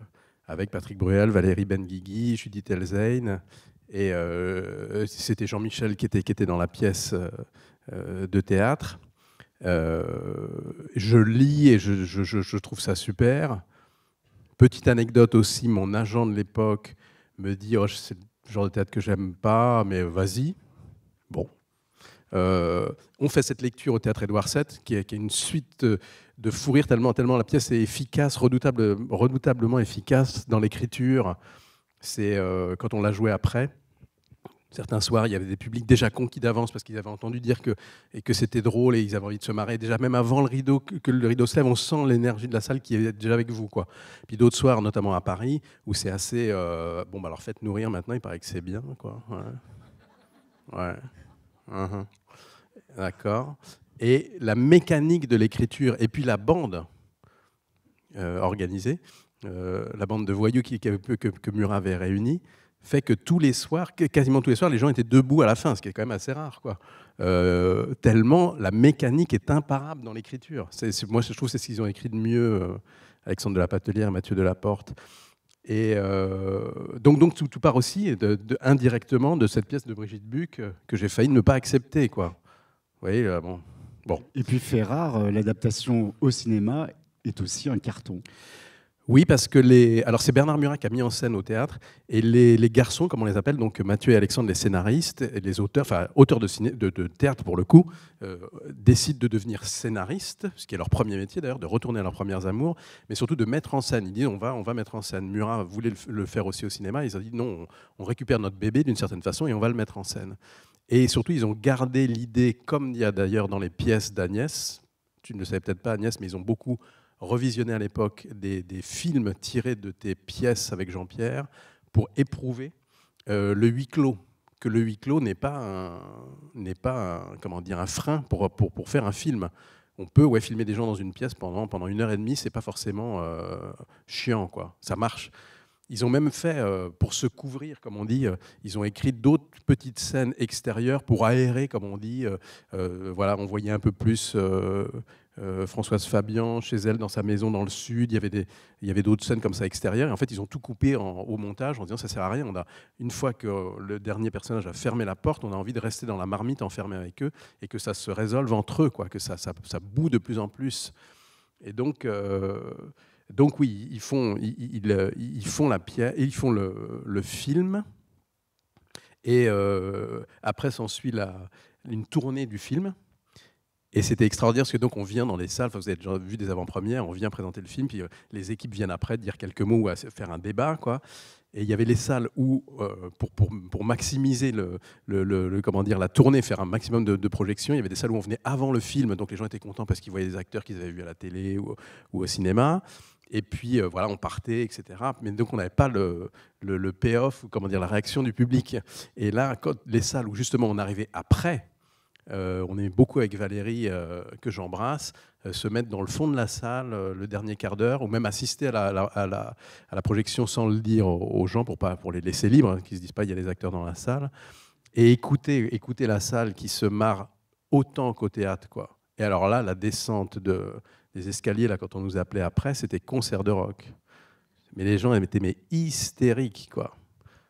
avec Patrick Bruel, Valérie Benguigui, Judith Elzein. Et c'était Jean-Michel qui était, qui était dans la pièce euh, de théâtre. Euh, je lis et je, trouve ça super. Petite anecdote aussi, mon agent de l'époque me dit oh, c'est le genre de théâtre que j'aime pas, mais vas-y. Bon. Euh, on fait cette lecture au théâtre Édouard VII, qui est, une suite de fou rire tellement, tellement la pièce est efficace, redoutable, redoutablement efficace dans l'écriture. C'est quand on l'a joué après, certains soirs, il y avait des publics déjà conquis d'avance parce qu'ils avaient entendu dire que, et que c'était drôle et ils avaient envie de se marrer. Déjà, même avant le rideau, que le rideau se on sent l'énergie de la salle qui est déjà avec vous. Quoi. Puis d'autres soirs, notamment à Paris, où c'est assez. Euh, bon, bah, alors faites nourrir maintenant, il paraît que c'est bien. Quoi. Ouais. Uh-huh. D'accord. Et la mécanique de l'écriture, et puis la bande euh, organisée, euh, la bande de voyous qui, que, que, que Murat avait réunie, fait que tous les soirs, quasiment tous les soirs, les gens étaient debout à la fin, ce qui est quand même assez rare. Quoi. Euh, tellement la mécanique est imparable dans l'écriture. moi, je trouve que c'est ce qu'ils ont écrit de mieux, euh, Alexandre de la Patelière, Mathieu de la Porte. Et euh, donc, donc tout, part aussi indirectement de cette pièce de Brigitte Buc que j'ai failli ne pas accepter. Quoi. Vous voyez, bon. bon. Et puis, fait rare, l'adaptation au cinéma est aussi un carton. Oui, parce que les. Alors, c'est Bernard Murat qui a mis en scène au théâtre, et les, garçons, comme on les appelle, donc Mathieu et Alexandre, les scénaristes, et les auteurs, enfin, auteurs de, de, théâtre pour le coup, euh, décident de devenir scénaristes, ce qui est leur premier métier d'ailleurs, de retourner à leurs premières amours, mais surtout de mettre en scène. Ils disent on va, on va mettre en scène. Murat voulait le, faire aussi au cinéma, ils ont dit non, on, on récupère notre bébé d'une certaine façon et on va le mettre en scène. Et surtout, ils ont gardé l'idée, comme il y a d'ailleurs dans les pièces d'Agnès, tu ne le savais peut-être pas Agnès, mais ils ont beaucoup revisionner à l'époque des, films tirés de tes pièces avec Jean-Pierre pour éprouver euh, le huis clos. Que le huis clos n'est pas, n'est pas un, comment dire, un frein pour, pour, pour faire un film. On peut ouais, filmer des gens dans une pièce pendant, pendant une heure et demie, c'est pas forcément euh, chiant, quoi. ça marche. Ils ont même fait, euh, pour se couvrir, comme on dit, ils ont écrit d'autres petites scènes extérieures pour aérer, comme on dit. voilà, on voyait un peu plus euh, Françoise Fabian chez elle dans sa maison dans le sud. Il y avait il y avait d'autres scènes comme ça extérieures. Et en fait, ils ont tout coupé en, au montage en disant ça sert à rien. On a une fois que le dernier personnage a fermé la porte, on a envie de rester dans la marmite enfermée avec eux et que ça se résolve entre eux, quoi, que ça, ça, boue de plus en plus. Et donc. Euh, donc oui, ils font, ils, font la pièce, ils font le, film, et euh, après s'ensuit une tournée du film et c'était extraordinaire parce que donc on vient dans les salles, vous avez déjà vu des avant-premières, on vient présenter le film, puis euh, les équipes viennent après dire quelques mots ou faire un débat. Quoi. Et il y avait les salles où, euh, pour, pour, pour, maximiser le, le, comment dire, la tournée, faire un maximum de, projections, il y avait des salles où on venait avant le film, donc les gens étaient contents parce qu'ils voyaient des acteurs qu'ils avaient vus à la télé ou, au cinéma. Et puis euh, voilà, on partait, etc. Mais donc on n'avait pas le, le, le payoff, comment dire, la réaction du public. Et là, quand les salles où justement on arrivait après, euh, on est beaucoup avec Valérie, euh, que j'embrasse, euh, se mettre dans le fond de la salle le dernier quart d'heure, ou même assister à la, projection sans le dire aux gens pour, les laisser libres, qui hein, qu'ils ne se disent pas il y a des acteurs dans la salle, et écouter, la salle qui se marre autant qu'au théâtre. Quoi. Et alors là, la descente des escaliers, là, quand on nous appelait après, c'était concert de rock. Mais les gens étaient mais hystériques. quoi.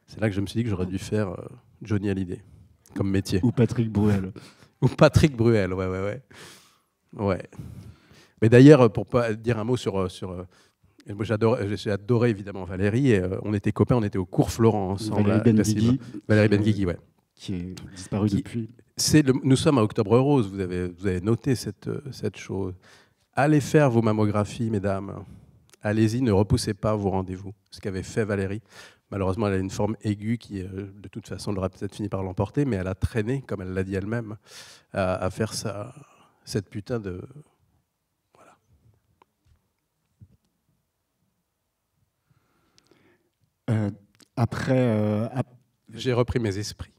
C'est là que je me suis dit que j'aurais dû faire Johnny Hallyday comme métier. Ou Patrick Bruel. Patrick Bruel, ouais, ouais, ouais. ouais. Mais d'ailleurs, pour pas dire un mot sur. Euh, sur euh, moi, j'ai adoré évidemment Valérie. Et, euh, on était copains, on était au cours Florent ensemble. Valérie Benguigui. Valérie ben ouais. Qui est disparue depuis. nous sommes à Octobre Rose, vous avez, vous avez noté cette, cette chose. Allez faire vos mammographies, mesdames. Allez-y, ne repoussez pas vos rendez-vous. Ce qu'avait fait Valérie. Malheureusement, elle a une forme aiguë qui, euh, de toute façon, l'aura peut-être fini par l'emporter, mais elle a traîné, comme elle l'a dit elle-même, à, faire sa, cette putain de... Voilà. Euh, après... Euh, J'ai repris mes esprits.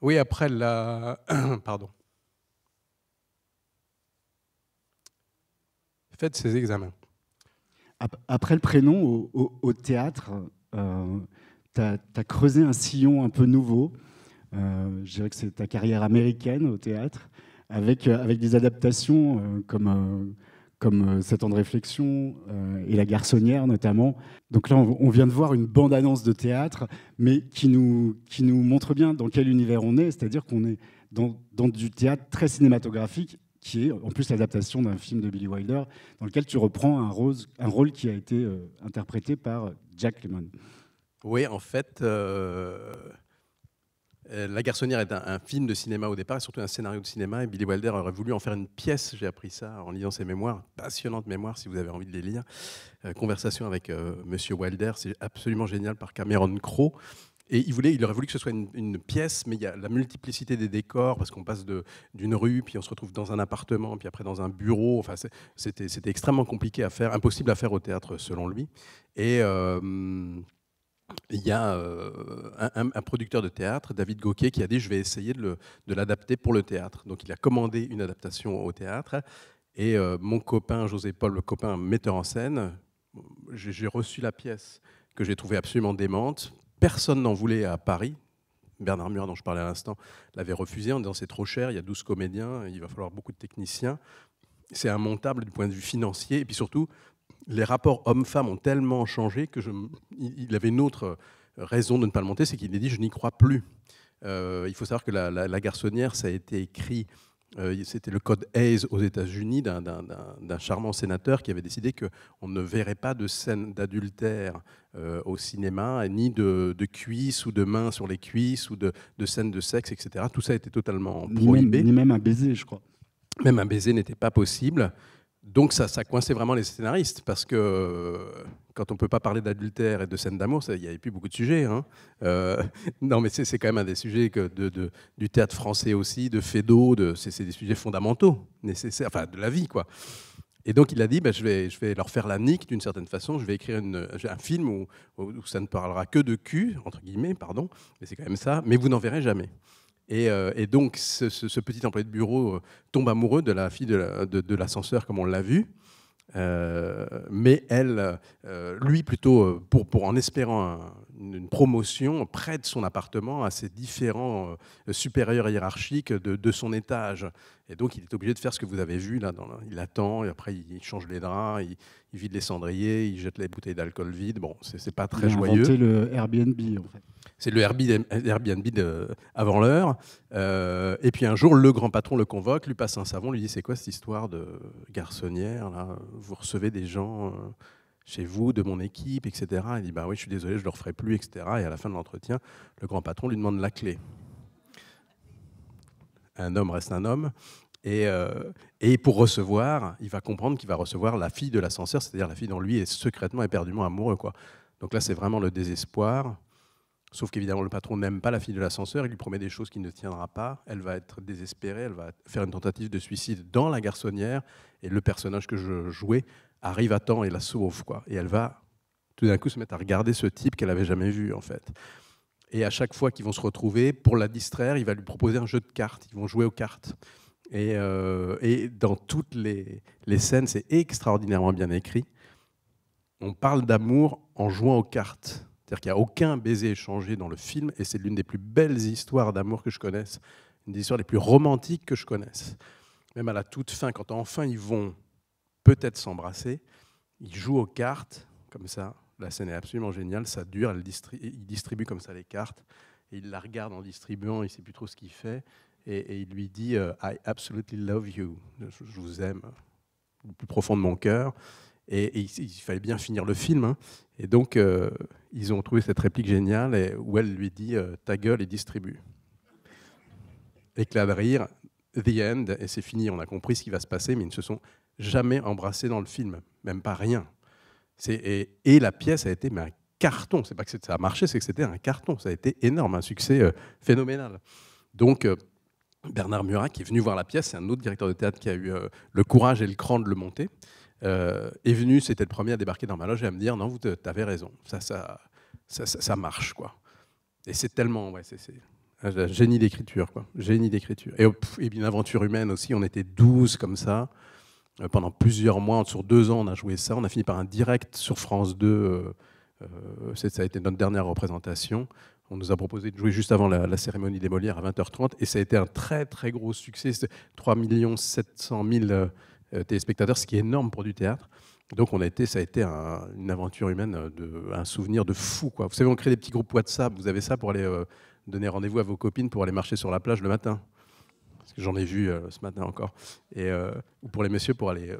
Oui, après la... Pardon. Faites ces examens. Après le prénom, au, théâtre, euh, tu as, creusé un sillon un peu nouveau. Euh, je dirais que c'est ta carrière américaine au théâtre, avec, euh, avec des adaptations comme, comme Sept ans de réflexion et La garçonnière notamment. Donc là, on, vient de voir une bande-annonce de théâtre, mais qui nous, qui nous montre bien dans quel univers on est, c'est-à-dire qu'on est, est dans, dans du théâtre très cinématographique qui est en plus l'adaptation d'un film de Billy Wilder, dans lequel tu reprends un, rose, un rôle qui a été euh, interprété par euh, Jack Lemmon. Oui, en fait, euh, La Garçonnière est un, film de cinéma au départ, et surtout un scénario de cinéma, et Billy Wilder aurait voulu en faire une pièce, j'ai appris ça en lisant ses mémoires, passionnantes mémoires si vous avez envie de les lire. conversation avec Monsieur Wilder, c'est absolument génial par Cameron Crowe. Et il, voulait, il aurait voulu que ce soit une, pièce, mais il y a la multiplicité des décors, parce qu'on passe d'une rue, puis on se retrouve dans un appartement, puis après dans un bureau. Enfin, c'était extrêmement compliqué à faire, impossible à faire au théâtre, selon lui. Et. Euh, il y a euh, un, producteur de théâtre, David Gauquet, qui a dit je vais essayer de l'adapter pour le théâtre. Donc il a commandé une adaptation au théâtre. Et euh, mon copain, José-Paul, le copain metteur en scène, j'ai reçu la pièce que j'ai trouvée absolument démente, Personne n'en voulait à Paris. Bernard Murat, dont je parlais à l'instant, l'avait refusé en disant c'est trop cher, il y a 12 comédiens, il va falloir beaucoup de techniciens. C'est immontable du point de vue financier. Et puis surtout, les rapports hommes-femmes ont tellement changé que je... il avait une autre raison de ne pas le monter, c'est qu'il a dit je n'y crois plus. Euh, il faut savoir que la, la, garçonnière, ça a été écrit euh, c'était le code Hayes aux États-Unis d'un charmant sénateur qui avait décidé qu'on ne verrait pas de scènes d'adultère euh, au cinéma, ni de, cuisses ou de mains sur les cuisses ou de, scènes de sexe, etc. Tout ça était totalement prohibé. ni même un baiser, je crois. Même un baiser n'était pas possible donc ça, ça coinçait vraiment les scénaristes, parce que euh, quand on ne peut pas parler d'adultère et de scènes d'amour, il n'y avait plus beaucoup de sujets. Hein. Euh, non, mais c'est quand même un des sujets que de, du théâtre français aussi, de Fedot, de, c'est des sujets fondamentaux, nécessaires, enfin de la vie, quoi. Et donc il a dit, bah, je, vais, je vais leur faire la nique d'une certaine façon, je vais écrire un film où, ça ne parlera que de cul, entre guillemets, pardon, mais c'est quand même ça, mais vous n'en verrez jamais. Euh, et, donc, ce, petit employé de bureau euh, tombe amoureux de la fille de l'ascenseur, comme on l'a vu. Euh, mais elle, lui plutôt, pour, en espérant une promotion, prête son appartement à ses différents supérieurs hiérarchiques de, son étage. Et donc il est obligé de faire ce que vous avez vu là. il attend, et après il change les draps, il, vide les cendriers, il jette les bouteilles d'alcool vide. Bon, c'est pas très il a joyeux. Inventé le Airbnb en fait. C'est le Airbnb avant l'heure. Euh, et puis un jour, le grand patron le convoque, lui passe un savon, lui dit C'est quoi cette histoire de garçonnière là Vous recevez des gens euh, chez vous, de mon équipe, etc. Il dit Bah oui, je suis désolé, je ne le referai plus, etc. Et à la fin de l'entretien, le grand patron lui demande la clé. Un homme reste un homme. Euh, et, pour recevoir, il va comprendre qu'il va recevoir la fille de l'ascenseur, c'est-à-dire la fille dont lui est secrètement éperdument amoureux. Quoi. Donc là, c'est vraiment le désespoir Sauf qu'évidemment, le patron n'aime pas la fille de l'ascenseur, il lui promet des choses qu'il ne tiendra pas, elle va être désespérée, elle va faire une tentative de suicide dans la garçonnière, et le personnage que je jouais arrive à temps et la sauve. Quoi. Et elle va tout d'un coup se mettre à regarder ce type qu'elle n'avait jamais vu, en fait. Et à chaque fois qu'ils vont se retrouver, pour la distraire, il va lui proposer un jeu de cartes, ils vont jouer aux cartes. Et, euh, dans toutes les scènes, c'est extraordinairement bien écrit. On parle d'amour en jouant aux cartes c'est-à-dire qu'il n'y a aucun baiser échangé dans le film, et c'est l'une des plus belles histoires d'amour que je connaisse, une des histoires les plus romantiques que je connaisse. Même à la toute fin, quand enfin ils vont peut-être s'embrasser, ils jouent aux cartes, comme ça. La scène est absolument géniale, ça dure, elle distribue, il distribue comme ça les cartes, et il la regarde en distribuant, il ne sait plus trop ce qu'il fait, et, il lui dit euh, I absolutely love you, je, vous aime, au plus profond de mon cœur. Et, il, fallait bien finir le film. Hein. Et donc, euh, ils ont trouvé cette réplique géniale et, où elle lui dit euh, Ta gueule et distribue. Éclat de rire, the end, et c'est fini. On a compris ce qui va se passer, mais ils ne se sont jamais embrassés dans le film, même pas rien. Et, la pièce a été un carton. C'est pas que ça a marché, c'est que c'était un carton. Ça a été énorme, un succès euh, phénoménal. Donc, Bernard Murat, qui est venu voir la pièce, c'est un autre directeur de théâtre qui a eu le courage et le cran de le monter. Euh, est venu, c'était le premier à débarquer dans ma loge et à me dire non, vous avez raison, ça, ça, ça, marche quoi. Et c'est tellement, ouais, c'est un génie d'écriture quoi, génie d'écriture. Et, et, une aventure humaine aussi, on était 12 comme ça euh, pendant plusieurs mois, sur deux ans, on a joué ça. On a fini par un direct sur France 2. Euh, ça a été notre dernière représentation. On nous a proposé de jouer juste avant la, la, cérémonie des Molières à 20h30 et ça a été un très très gros succès. 3 700 000 euh, téléspectateurs, ce qui est énorme pour du théâtre. Donc on été, ça a été une aventure humaine, euh, de, un souvenir de fou. Quoi. Vous savez, on crée des petits groupes WhatsApp, vous avez ça pour aller euh, donner rendez-vous à vos copines pour aller marcher sur la plage le matin. J'en ai vu ce matin encore. Et, ou pour les messieurs, pour aller,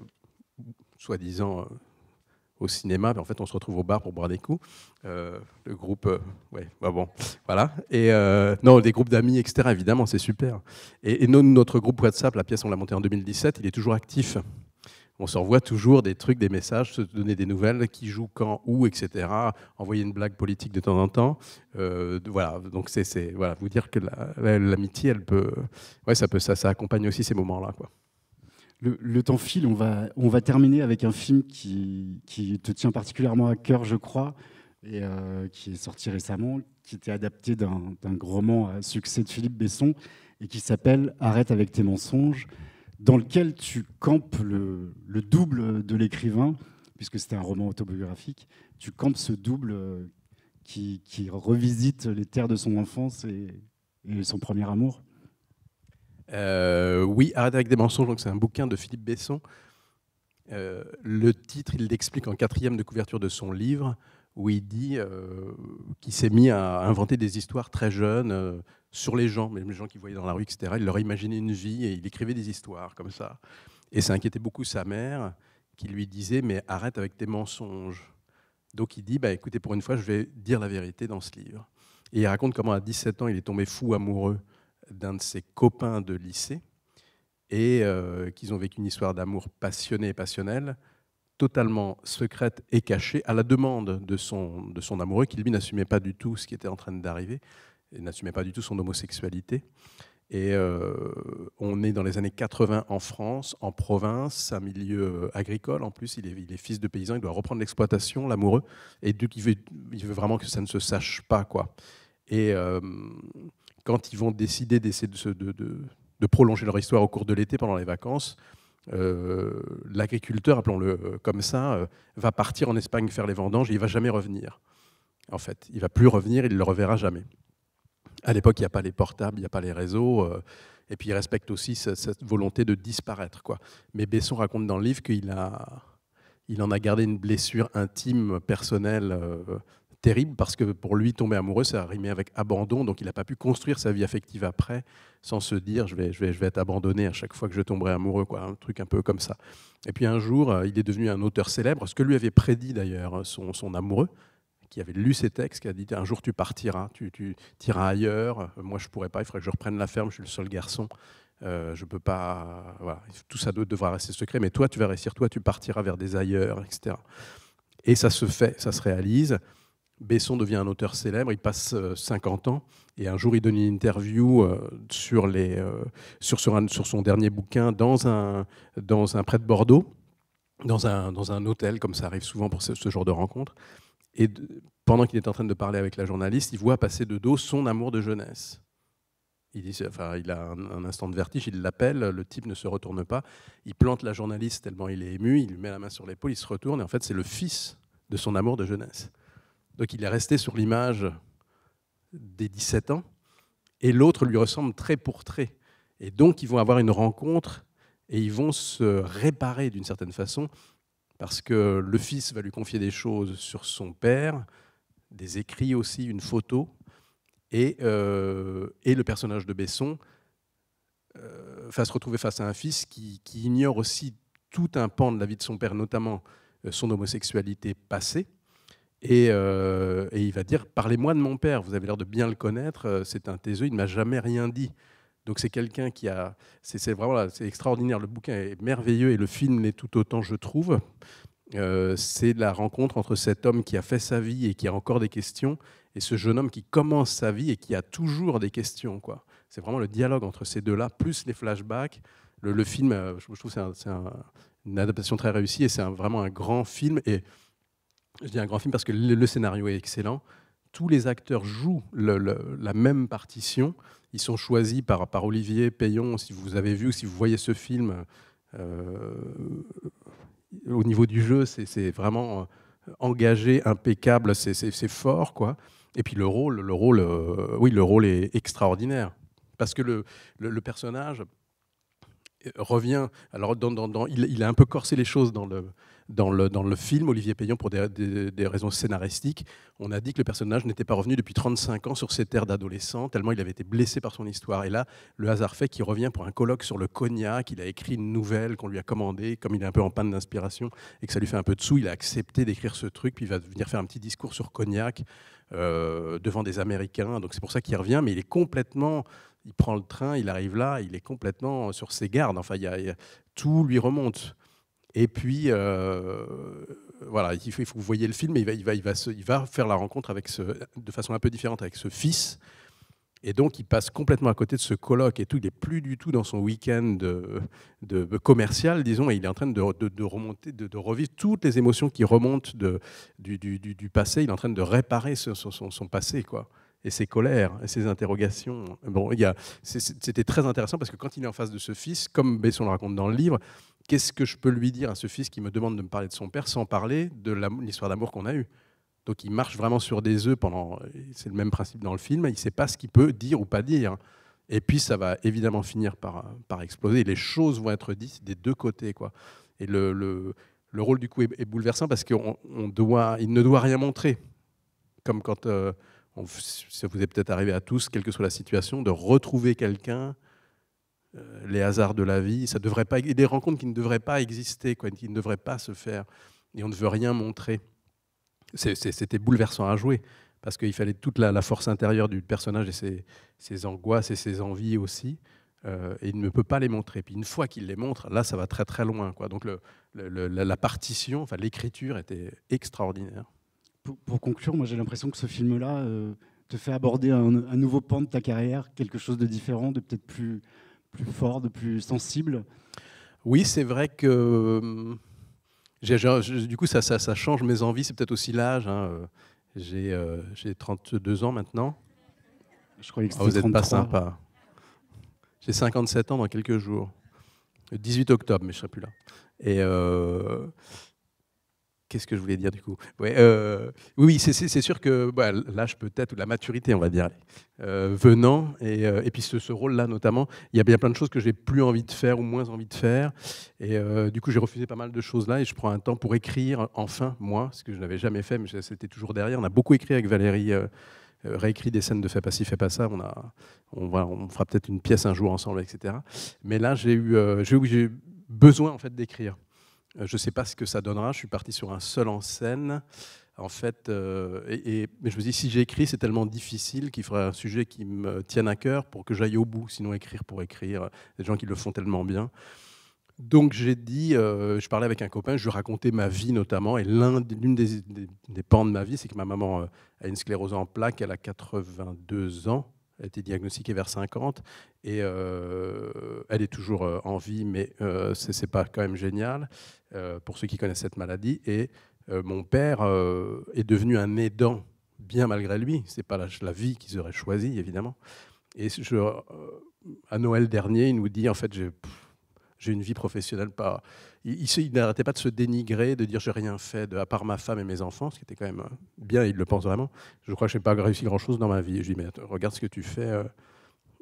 soi-disant, au cinéma, mais en fait, on se retrouve au bar pour boire des coups. Euh, le groupe, euh, ouais, bah bon, voilà. Et euh, non, des groupes d'amis, etc., évidemment, c'est super. Et, notre groupe WhatsApp, la pièce, on l'a montée en 2017, il est toujours actif. On s'envoie toujours des trucs, des messages, se donner des nouvelles, qui joue quand, où, etc. Envoyer une blague politique de temps en temps. voilà, donc c'est voilà, vous dire que l'amitié, elle peut, ouais, ça peut, ça, ça accompagne aussi ces moments-là, quoi. Le, temps file, on va, on va terminer avec un film qui, te tient particulièrement à cœur, je crois, et euh, qui est sorti récemment, qui était adapté d'un roman à succès de Philippe Besson, et qui s'appelle Arrête avec tes mensonges, dans lequel tu campes le, double de l'écrivain, puisque c'était un roman autobiographique, tu campes ce double euh, qui, revisite les terres de son enfance et son premier amour. Euh, oui, arrête avec des mensonges, c'est un bouquin de Philippe Besson. Euh, le titre, il l'explique en quatrième de couverture de son livre, où il dit euh, qu'il s'est mis à inventer des histoires très jeunes sur les gens, même les gens qu'il voyait dans la rue, etc. Il leur imaginait une vie et il écrivait des histoires comme ça. Et ça inquiétait beaucoup sa mère, qui lui disait Mais arrête avec tes mensonges. Donc il dit bah, Écoutez, pour une fois, je vais dire la vérité dans ce livre. Et il raconte comment à 17 ans, il est tombé fou amoureux d'un de ses copains de lycée et euh, qu'ils ont vécu une histoire d'amour passionnée et passionnelle, totalement secrète et cachée, à la demande de son, de son amoureux, qui lui n'assumait pas du tout ce qui était en train d'arriver, et n'assumait pas du tout son homosexualité. Et euh, on est dans les années 80 en France, en province, un milieu euh, agricole. En plus, il est, fils de paysan, il doit reprendre l'exploitation, l'amoureux. Et donc, il veut, il veut, vraiment que ça ne se sache pas. quoi. Et quand ils vont décider d'essayer de, prolonger leur histoire au cours de l'été pendant les vacances, euh, l'agriculteur, appelons-le euh, comme ça, euh, va partir en Espagne faire les vendanges et il va jamais revenir. En fait, il va plus revenir, il ne le reverra jamais. À l'époque, il n'y a pas les portables, il n'y a pas les réseaux. et puis, il respecte aussi cette, volonté de disparaître. Quoi. Mais Besson raconte dans le livre qu'il en a gardé une blessure intime, personnelle, terrible parce que pour lui, tomber amoureux, ça rimé avec abandon, donc il n'a pas pu construire sa vie affective après sans se dire je vais, je, vais, je vais être abandonné à chaque fois que je tomberai amoureux, quoi, un truc un peu comme ça. Et puis un jour, euh, il est devenu un auteur célèbre, ce que lui avait prédit d'ailleurs euh, son, son amoureux, qui avait lu ses textes, qui a dit un jour tu partiras, tu, tu iras ailleurs, euh, moi je pourrais pas, il faudrait que je reprenne la ferme, je suis le seul garçon, je peux pas, tout ça devra rester secret, mais toi tu vas réussir, toi tu partiras vers des ailleurs, etc. Et ça se fait, ça se réalise. Besson devient un auteur célèbre, il passe 50 euh, ans, et un jour il donne une interview euh, euh, sur, son dernier bouquin dans un, dans près de Bordeaux, dans un, hôtel, comme ça arrive souvent pour ce, genre de rencontre. Et pendant qu'il est en train de parler avec la journaliste, il voit passer de dos son amour de jeunesse. Il, dit, il a un, instant de vertige, il l'appelle, le type ne se retourne pas, il plante la journaliste tellement il est ému, il lui met la main sur l'épaule, il se retourne, et en fait c'est le fils de son amour de jeunesse. Donc il est resté sur l'image des 17 ans, et l'autre lui ressemble très pour très. Et donc ils vont avoir une rencontre et ils vont se réparer d'une certaine façon, parce que le fils va lui confier des choses sur son père, des écrits aussi, une photo, et, euh, le personnage de Besson euh, va se retrouver face à un fils qui ignore aussi tout un pan de la vie de son père, notamment euh, son homosexualité passée, euh, et, il va dire Parlez-moi de mon père, vous avez l'air de bien le connaître, euh, c'est un taiseux, il ne m'a jamais rien dit. Donc c'est quelqu'un qui a. C'est vraiment c'est extraordinaire, le bouquin est merveilleux et le film l'est tout autant, je trouve. Euh, c'est la rencontre entre cet homme qui a fait sa vie et qui a encore des questions et ce jeune homme qui commence sa vie et qui a toujours des questions. C'est vraiment le dialogue entre ces deux-là, plus les flashbacks. Le, film, euh, je trouve c'est une adaptation très réussie et c'est vraiment un grand film. Et je dis un grand film parce que le, scénario est excellent. Tous les acteurs jouent la même partition. Ils sont choisis par, par Olivier Payon. Si vous avez vu ou si vous voyez ce film, euh, au niveau du jeu, c'est vraiment euh, engagé, impeccable, c'est fort, quoi. Et puis le rôle, le rôle, euh, oui, le rôle est extraordinaire parce que le, le, personnage revient. Alors, dans, dans, il, il, a un peu corsé les choses dans le, dans le, film, Olivier Payon, pour des, raisons scénaristiques, on a dit que le personnage n'était pas revenu depuis 35 ans sur ses terres d'adolescent, tellement il avait été blessé par son histoire. Et là, le hasard fait qu'il revient pour un colloque sur le cognac, il a écrit une nouvelle qu'on lui a commandée, comme il est un peu en panne d'inspiration et que ça lui fait un peu de sous, il a accepté d'écrire ce truc, puis il va venir faire un petit discours sur cognac. Euh, devant des Américains, donc c'est pour ça qu'il revient, mais il est complètement il prend le train, il arrive là, il est complètement sur ses gardes. Enfin, tout lui remonte. Et puis, euh, voilà, il faut, il faut, vous voyez le film, il va, il va, il va, il va faire la rencontre avec ce, de façon un peu différente avec ce fils. Et donc, il passe complètement à côté de ce colloque et tout. Il n'est plus du tout dans son week-end de, commercial, disons, et il est en train de, de remonter, de, revivre toutes les émotions qui remontent du, du, du, passé. Il est en train de réparer son, son, passé, quoi. Et ses colères, et ses interrogations. Bon, c'était très intéressant parce que quand il est en face de ce fils, comme Besson le raconte dans le livre, qu'est-ce que je peux lui dire à ce fils qui me demande de me parler de son père sans parler de l'histoire d'amour qu'on a eue Donc il marche vraiment sur des œufs pendant. C'est le même principe dans le film. Il ne sait pas ce qu'il peut dire ou pas dire. Et puis ça va évidemment finir par, par exploser. les choses vont être dites des deux côtés. Quoi. Et le, le, le rôle du coup est, bouleversant parce qu'il ne doit rien montrer. Comme quand, euh, ça vous est peut-être arrivé à tous, quelle que soit la situation, de retrouver quelqu'un euh, les hasards de la vie, ça devrait pas, des rencontres qui ne devraient pas exister, qui ne devraient pas se faire, et on ne veut rien montrer. C'était bouleversant à jouer, parce qu'il fallait toute la, force intérieure du personnage et ses, ses angoisses et ses envies aussi, euh, et il ne peut pas les montrer. Puis une fois qu'il les montre, là, ça va très très loin. Quoi. Donc la, partition, enfin l'écriture était extraordinaire. Pour, conclure, moi j'ai l'impression que ce film-là euh, te fait aborder un nouveau pan de ta carrière, quelque chose de différent, de peut-être plus plus fort, de plus sensible Oui, c'est vrai que euh, du coup, ça, ça, change mes envies. C'est peut-être aussi l'âge. Hein, euh, j'ai 32 euh, ans maintenant. Je croyais que ah, vous n'êtes pas sympa. J'ai 57 ans dans quelques jours. Le 18 octobre, mais je ne serai plus là. Et Qu'est-ce que je voulais dire du coup ouais, euh, Oui, c'est sûr que bah, l'âge peut-être, ou la maturité, on va dire, euh, venant, et, euh, puis ce, rôle-là notamment, il y a bien plein de choses que j'ai plus envie de faire ou moins envie de faire. Et du coup, j'ai refusé pas mal de choses là, et je prends un temps pour écrire, enfin, moi, ce que je n'avais jamais fait, mais c'était toujours derrière. On a beaucoup écrit avec Valérie. réécrit des scènes de fait pas ci, fais pas ça. On, a, on, va, on fera peut-être une pièce un jour ensemble, etc. Mais là, j'ai eu, besoin en fait d'écrire. Euh, je ne sais pas ce que ça donnera. Je suis parti sur un seul en scène. En fait, euh, et, mais je me dis, si j'écris, c'est tellement difficile qu'il faudrait un sujet qui me tienne à cœur pour que j'aille au bout. Sinon, écrire pour écrire, des gens qui le font tellement bien. Donc j'ai dit, euh, je parlais avec un copain, je lui racontais ma vie notamment, et l'une des, des, pans de ma vie, c'est que ma maman a une sclérose en plaques, elle a 82 ans, a été diagnostiquée vers 50 et euh, elle est toujours euh, en vie, mais euh, c'est ce n'est pas quand même génial pour ceux qui connaissent cette maladie. Et mon père est devenu un aidant, bien malgré lui. Ce n'est pas la, vie qu'ils auraient choisie, évidemment. Et je, à Noël dernier, il nous dit, en fait, j'ai une vie professionnelle pas il, n'arrêtait pas de se dénigrer, de dire j'ai rien fait, de, à part ma femme et mes enfants, ce qui était quand même euh, bien, il le pense vraiment. Je crois que je n'ai pas réussi grand-chose dans ma vie. je lui dis, mais regarde ce que tu fais. Euh,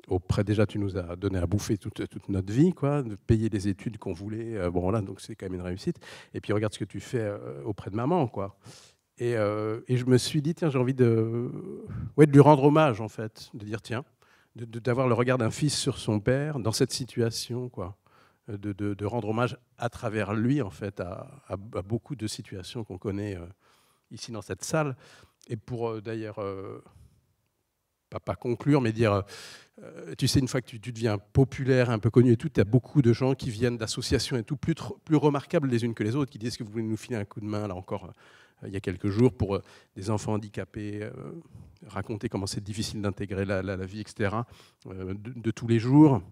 auprès déjà, tu nous as donné à bouffer toute, notre vie, quoi, de payer les études qu'on voulait. Euh, bon, là, donc c'est quand même une réussite. Et puis regarde ce que tu fais auprès de maman, quoi. Et, et, je me suis dit, tiens, j'ai envie de, ouais, de lui rendre hommage, en fait, de dire, tiens, d'avoir le regard d'un fils sur son père dans cette situation, quoi de, rendre hommage à travers lui, en fait, à, beaucoup de situations qu'on connaît euh, ici dans cette salle. Et pour euh, d'ailleurs, euh, pas, conclure, mais dire, tu sais, une fois que tu, deviens populaire, un peu connu et tout, tu as beaucoup de gens qui viennent d'associations et tout, plus, plus remarquables les unes que les autres, qui disent que vous voulez nous filer un coup de main, là encore, il y a quelques jours, pour des enfants handicapés, raconter comment c'est difficile d'intégrer la, vie, etc., de tous les jours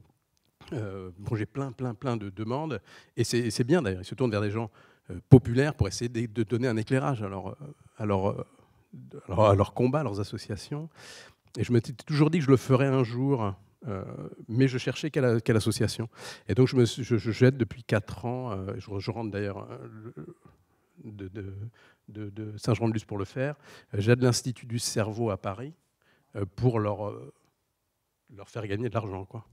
bon, euh, j'ai plein, plein, plein de demandes. Et c'est bien d'ailleurs, ils se tournent vers des gens euh, populaires pour essayer de, donner un éclairage à leur, alors euh, à combat, à leurs associations. Et je suis toujours dit que je le ferais un jour, mais je cherchais quelle, quelle, association. Et donc je, me, je, jette depuis 4 ans, je, rentre d'ailleurs de, de, de Saint-Jean-de-Luz pour le faire, j'aide l'Institut du cerveau à Paris pour leur, leur faire gagner de l'argent. quoi.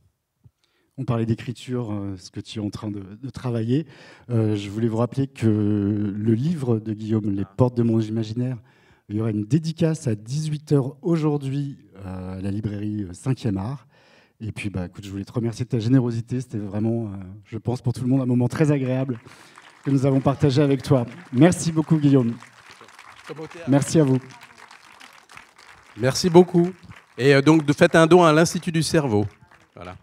On parlait d'écriture, euh, ce que tu es en train de, travailler. Euh, je voulais vous rappeler que le livre de Guillaume, Les portes de mon imaginaire, il y aura une dédicace à 18h aujourd'hui euh, à la librairie 5e art. Et puis, bah, écoute, je voulais te remercier de ta générosité. C'était vraiment, je pense, pour tout le monde, un moment très agréable que nous avons partagé avec toi. Merci beaucoup, Guillaume. Merci à vous. Merci beaucoup. Et donc, faites un don à l'Institut du cerveau. Voilà.